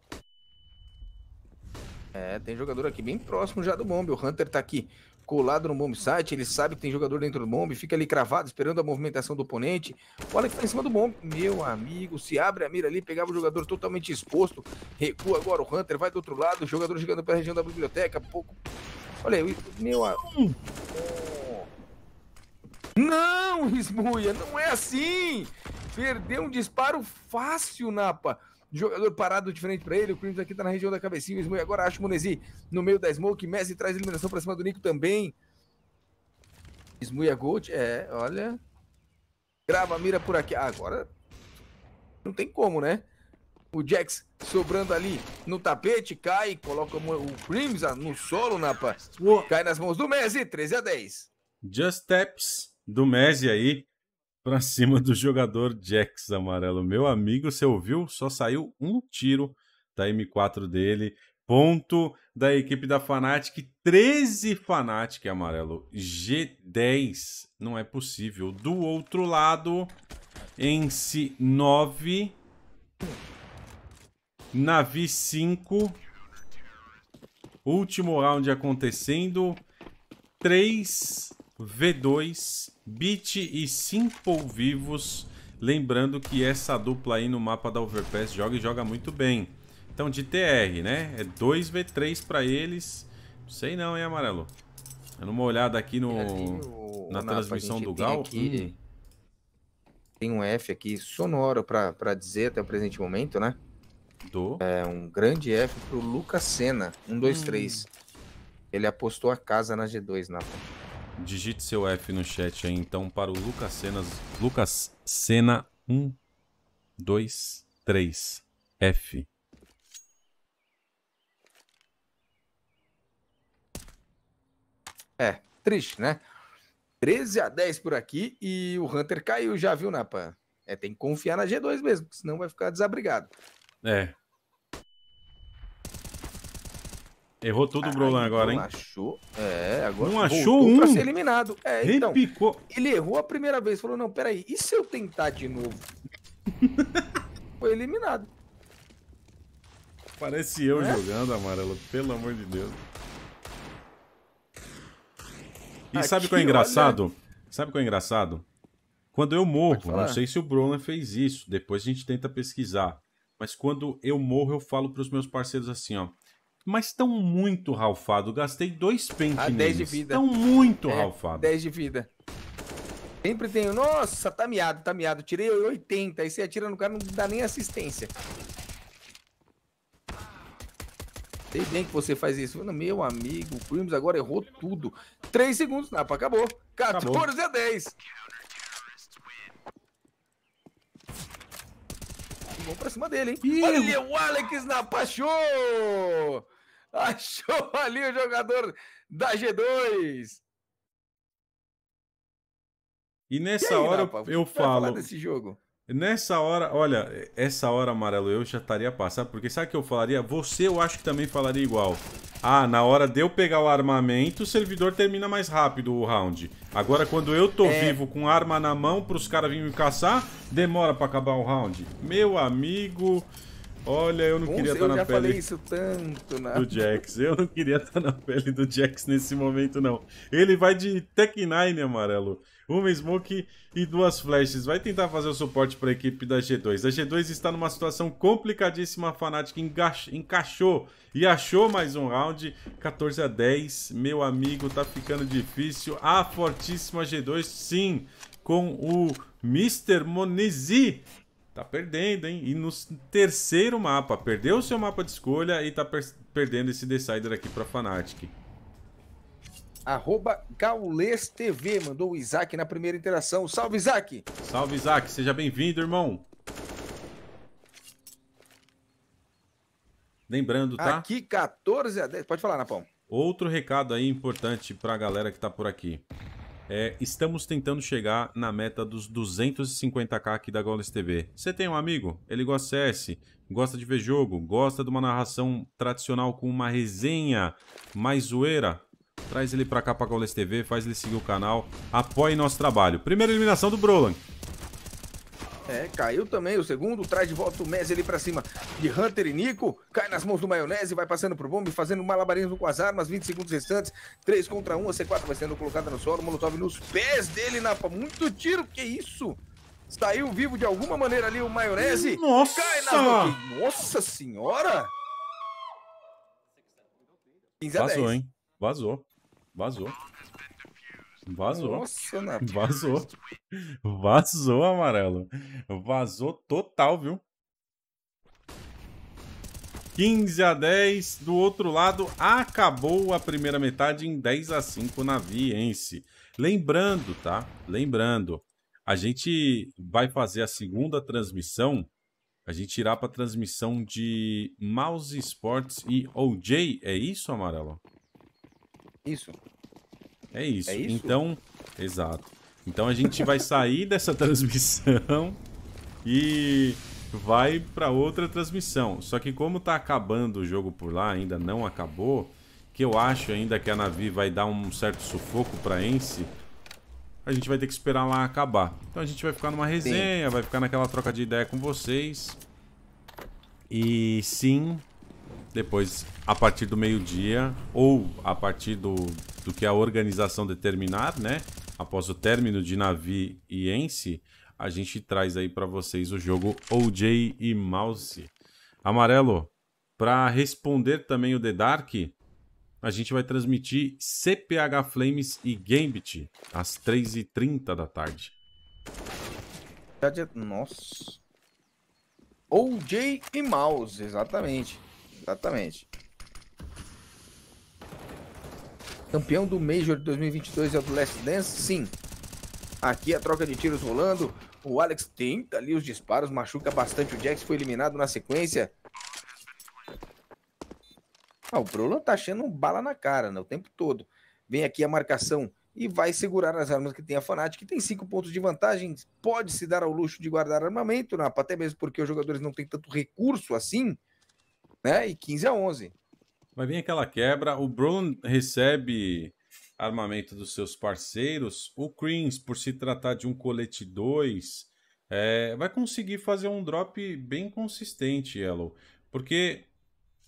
É, tem jogador aqui bem próximo já do bomb. O Hunter tá aqui colado no bomb site, ele sabe que tem jogador dentro do bomb, fica ali cravado esperando a movimentação do oponente. Olha que tá em cima do bomb. Meu amigo, se abre a mira ali, pegava o jogador totalmente exposto. Recua agora o Hunter, vai do outro lado, o jogador chegando pela região da biblioteca, pouco. Olha aí, meu amigo. Hum. Não, Esmuia, não é assim! Perdeu um disparo fácil, Napa. Jogador parado de frente para ele. O Crimson aqui tá na região da cabecinha. Smoke agora acha o Monesi no meio da Smoke. Messi traz eliminação para cima do Nico também. Smoke a é Gold. É, olha. Grava, mira por aqui. Ah, agora não tem como, né? O Jax sobrando ali no tapete, cai, coloca o Crimson no solo, Napa. Cai nas mãos do Messi, 13 a 10. Just Taps do Messi aí para cima do jogador Jax amarelo. Meu amigo, você ouviu? Só saiu um tiro da M4 dele. Ponto da equipe da Fnatic, 13 Fnatic amarelo, G10, não é possível. Do outro lado, Ence 9, Navi 5, último round acontecendo, 3 V2, Beat e Simple vivos. Lembrando que essa dupla aí no mapa da Overpass joga e joga muito bem. Então, de TR, né? É 2v3 pra eles. Não sei não, hein, Amarelo? Dando uma olhada aqui no, o, na transmissão do Gal. Aqui, Tem um F aqui sonoro pra dizer até o presente momento, né? Do. É um grande F pro Lucas Senna, 1, 2, 3. Ele apostou a casa na G2, Nathan. Digite seu F no chat aí, então, para o Lucas Cenas. Lucas Cena 1, 2, 3, F. É, triste, né? 13 a 10 por aqui e o Hunter caiu já, viu, Napa? É, tem que confiar na G2 mesmo, senão vai ficar desabrigado. É, Errou todo o Brolan então agora, hein? Não achou. É, agora não achou um. pra ser eliminado. É, então, Repicou. então. Ele errou a primeira vez. Falou, não, peraí. E se eu tentar de novo? [LAUGHS] Foi eliminado. Parece eu é? jogando, amarelo. Pelo amor de Deus. E sabe o que é engraçado? Olha... Sabe o que é engraçado? Quando eu morro, não sei se o Brolan fez isso, depois a gente tenta pesquisar. Mas quando eu morro, eu falo para os meus parceiros assim, ó mas estão muito ralfado. Gastei dois pentes ah, 10 de vida. Estão muito é, ralfado. 10 de vida. Sempre tenho. Nossa, tá miado, tá miado. Tirei 80. Aí você atira no cara, não dá nem assistência. Sei bem que você faz isso. Meu amigo, o Crimes agora errou tudo. 3 segundos, Napa, acabou. 14 acabou. a 10. Vamos pra cima dele, hein? Ih, Olha o Alex Napa, show! Achou [LAUGHS] ali o jogador da G2. E nessa e aí, hora eu falo. desse jogo. Nessa hora, olha, essa hora, amarelo, eu já estaria passado, porque sabe o que eu falaria? Você eu acho que também falaria igual. Ah, na hora de eu pegar o armamento, o servidor termina mais rápido o round. Agora, quando eu tô é... vivo com arma na mão pros caras virem me caçar, demora para acabar o round. Meu amigo, Olha, eu não Bom, queria estar na pele. Eu já falei isso tanto, né? Do Jax. Eu não queria estar na pele do Jax nesse momento, não. Ele vai de Tech 9, amarelo. Uma smoke e duas flashes. Vai tentar fazer o suporte para a equipe da G2. A G2 está numa situação complicadíssima. A Fnatic encaixou e achou mais um round. 14 a 10. Meu amigo, tá ficando difícil. A fortíssima G2, sim, com o Mr. Monizi Tá perdendo, hein? E no terceiro mapa, perdeu o seu mapa de escolha e tá per perdendo esse Decider aqui pra Fnatic. Arroba Gaules TV, mandou o Isaac na primeira interação. Salve, Isaac! Salve, Isaac! Seja bem-vindo, irmão! Lembrando, tá? Aqui 14 a 10. Pode falar, Napão. Outro recado aí importante pra galera que tá por aqui. É, estamos tentando chegar na meta dos 250k aqui da Gaules TV. Você tem um amigo? Ele gosta de CS, gosta de ver jogo, gosta de uma narração tradicional com uma resenha mais zoeira? Traz ele pra cá pra Gaules TV, faz ele seguir o canal, apoie nosso trabalho. Primeira eliminação do Brolan. É, caiu também o segundo, traz de volta o Messi ali pra cima de Hunter e Nico, cai nas mãos do Maionese, vai passando pro bombe, fazendo malabarismo com as armas, 20 segundos restantes, 3 contra 1, a C4 vai sendo colocada no solo, Molotov nos pés dele, Napa, muito tiro, que isso? Saiu vivo de alguma maneira ali o Maionese, Nossa! cai na Nossa Senhora! 15 a Vazou, hein? Vazou, vazou. Vazou. Nossa, né? [LAUGHS] Vazou. Vazou, amarelo. Vazou total, viu? 15 a 10 do outro lado, acabou a primeira metade em 10 a 5 na Viense. Lembrando, tá? Lembrando, a gente vai fazer a segunda transmissão, a gente irá para transmissão de Mouse Sports e OJ, é isso, Amarelo? Isso. É isso. É isso? Então, exato. Então a gente vai sair [LAUGHS] dessa transmissão e vai para outra transmissão. Só que como tá acabando o jogo por lá, ainda não acabou, que eu acho ainda que a Navi vai dar um certo sufoco para Ence, a gente vai ter que esperar lá acabar. Então a gente vai ficar numa resenha, sim. vai ficar naquela troca de ideia com vocês. E sim, depois, a partir do meio-dia, ou a partir do, do que a organização determinar, né? Após o término de Navi e Ence, a gente traz aí para vocês o jogo OJ e Mouse. Amarelo, para responder também o The Dark, a gente vai transmitir CPH Flames e Gambit às 3h30 da tarde. Nossa. OJ e Mouse, exatamente. Exatamente. Campeão do Major de 2022 é o do Last Dance? Sim. Aqui a troca de tiros rolando. O Alex tenta ali os disparos, machuca bastante. O Jax foi eliminado na sequência. Ah, o Bruno tá achando um bala na cara né, o tempo todo. Vem aqui a marcação e vai segurar as armas que tem a Fnatic, que tem cinco pontos de vantagem. Pode se dar ao luxo de guardar armamento, né? até mesmo porque os jogadores não têm tanto recurso assim né? E 15 a 11. Vai vir aquela quebra. O Brown recebe armamento dos seus parceiros. O Creams, por se tratar de um colete 2, é, vai conseguir fazer um drop bem consistente, Yellow. Porque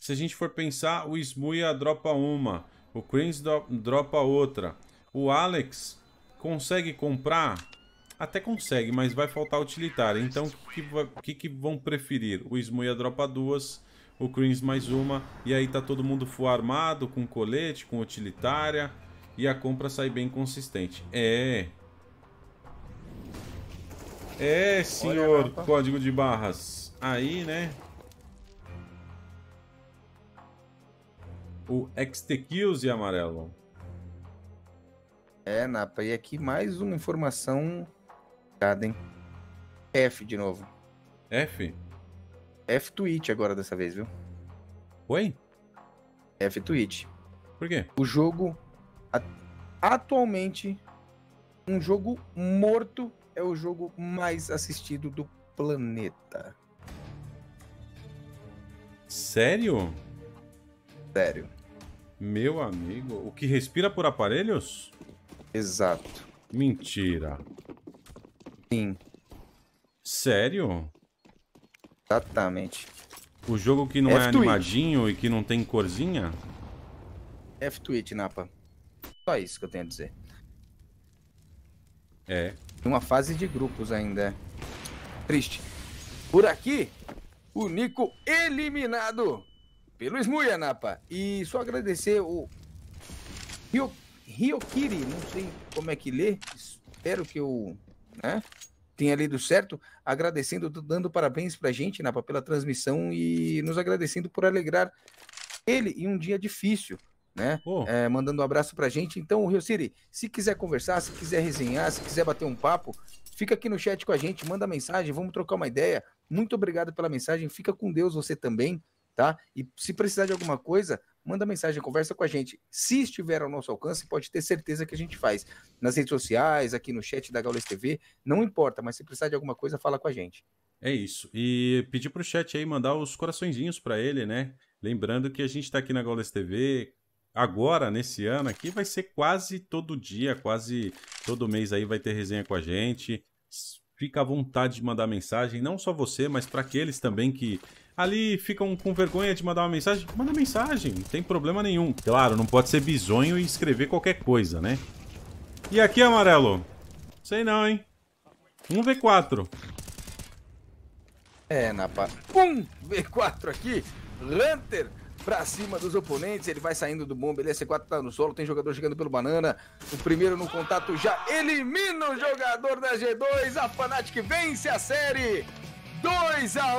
se a gente for pensar, o Smuia dropa uma, o Creams dropa outra. O Alex consegue comprar? Até consegue, mas vai faltar utilitário. Então, o que, que, que, vão preferir? O Smuia dropa duas o Creams mais uma, e aí tá todo mundo full armado, com colete, com utilitária, e a compra sai bem consistente. É. É, senhor Olha, código de barras. Aí, né? O XTQs amarelo. É, Napa, e aqui mais uma informação. Hein? F de novo. F? F-Twitch agora dessa vez, viu? Oi? F-Twitch. Por quê? O jogo. Atualmente, um jogo morto é o jogo mais assistido do planeta. Sério? Sério. Meu amigo, o que respira por aparelhos? Exato. Mentira. Sim. Sério? Exatamente. O jogo que não F é animadinho e que não tem corzinha? F-Twitch, Napa. Só isso que eu tenho a dizer. É. Uma fase de grupos ainda. É. Triste. Por aqui, o Nico eliminado pelo Esmuia, Napa. E só agradecer o Rio... Ryokiri, não sei como é que lê. Espero que eu... Né? tenha lido certo, agradecendo, dando parabéns a gente, né, pela transmissão e nos agradecendo por alegrar ele em um dia difícil, né? Oh. É, mandando um abraço a gente. Então, Rio Siri, se quiser conversar, se quiser resenhar, se quiser bater um papo, fica aqui no chat com a gente, manda mensagem, vamos trocar uma ideia. Muito obrigado pela mensagem, fica com Deus você também, tá? E se precisar de alguma coisa, manda mensagem, conversa com a gente. Se estiver ao nosso alcance, pode ter certeza que a gente faz. Nas redes sociais, aqui no chat da Gaules TV, não importa, mas se precisar de alguma coisa, fala com a gente. É isso. E pedir para o chat aí mandar os coraçõezinhos para ele, né? Lembrando que a gente está aqui na Gaules TV agora, nesse ano aqui, vai ser quase todo dia, quase todo mês aí vai ter resenha com a gente. Fica à vontade de mandar mensagem, não só você, mas para aqueles também que ali ficam com vergonha de mandar uma mensagem, manda mensagem, não tem problema nenhum. Claro, não pode ser bizonho e escrever qualquer coisa, né? E aqui, amarelo? Sei não, hein? 1v4. É, Napa. 1v4 aqui, Hunter pra cima dos oponentes, ele vai saindo do bomba, ele é C4, tá no solo, tem jogador chegando pelo banana, o primeiro no contato já elimina o jogador da G2, a Fnatic vence a série, 2 a 1.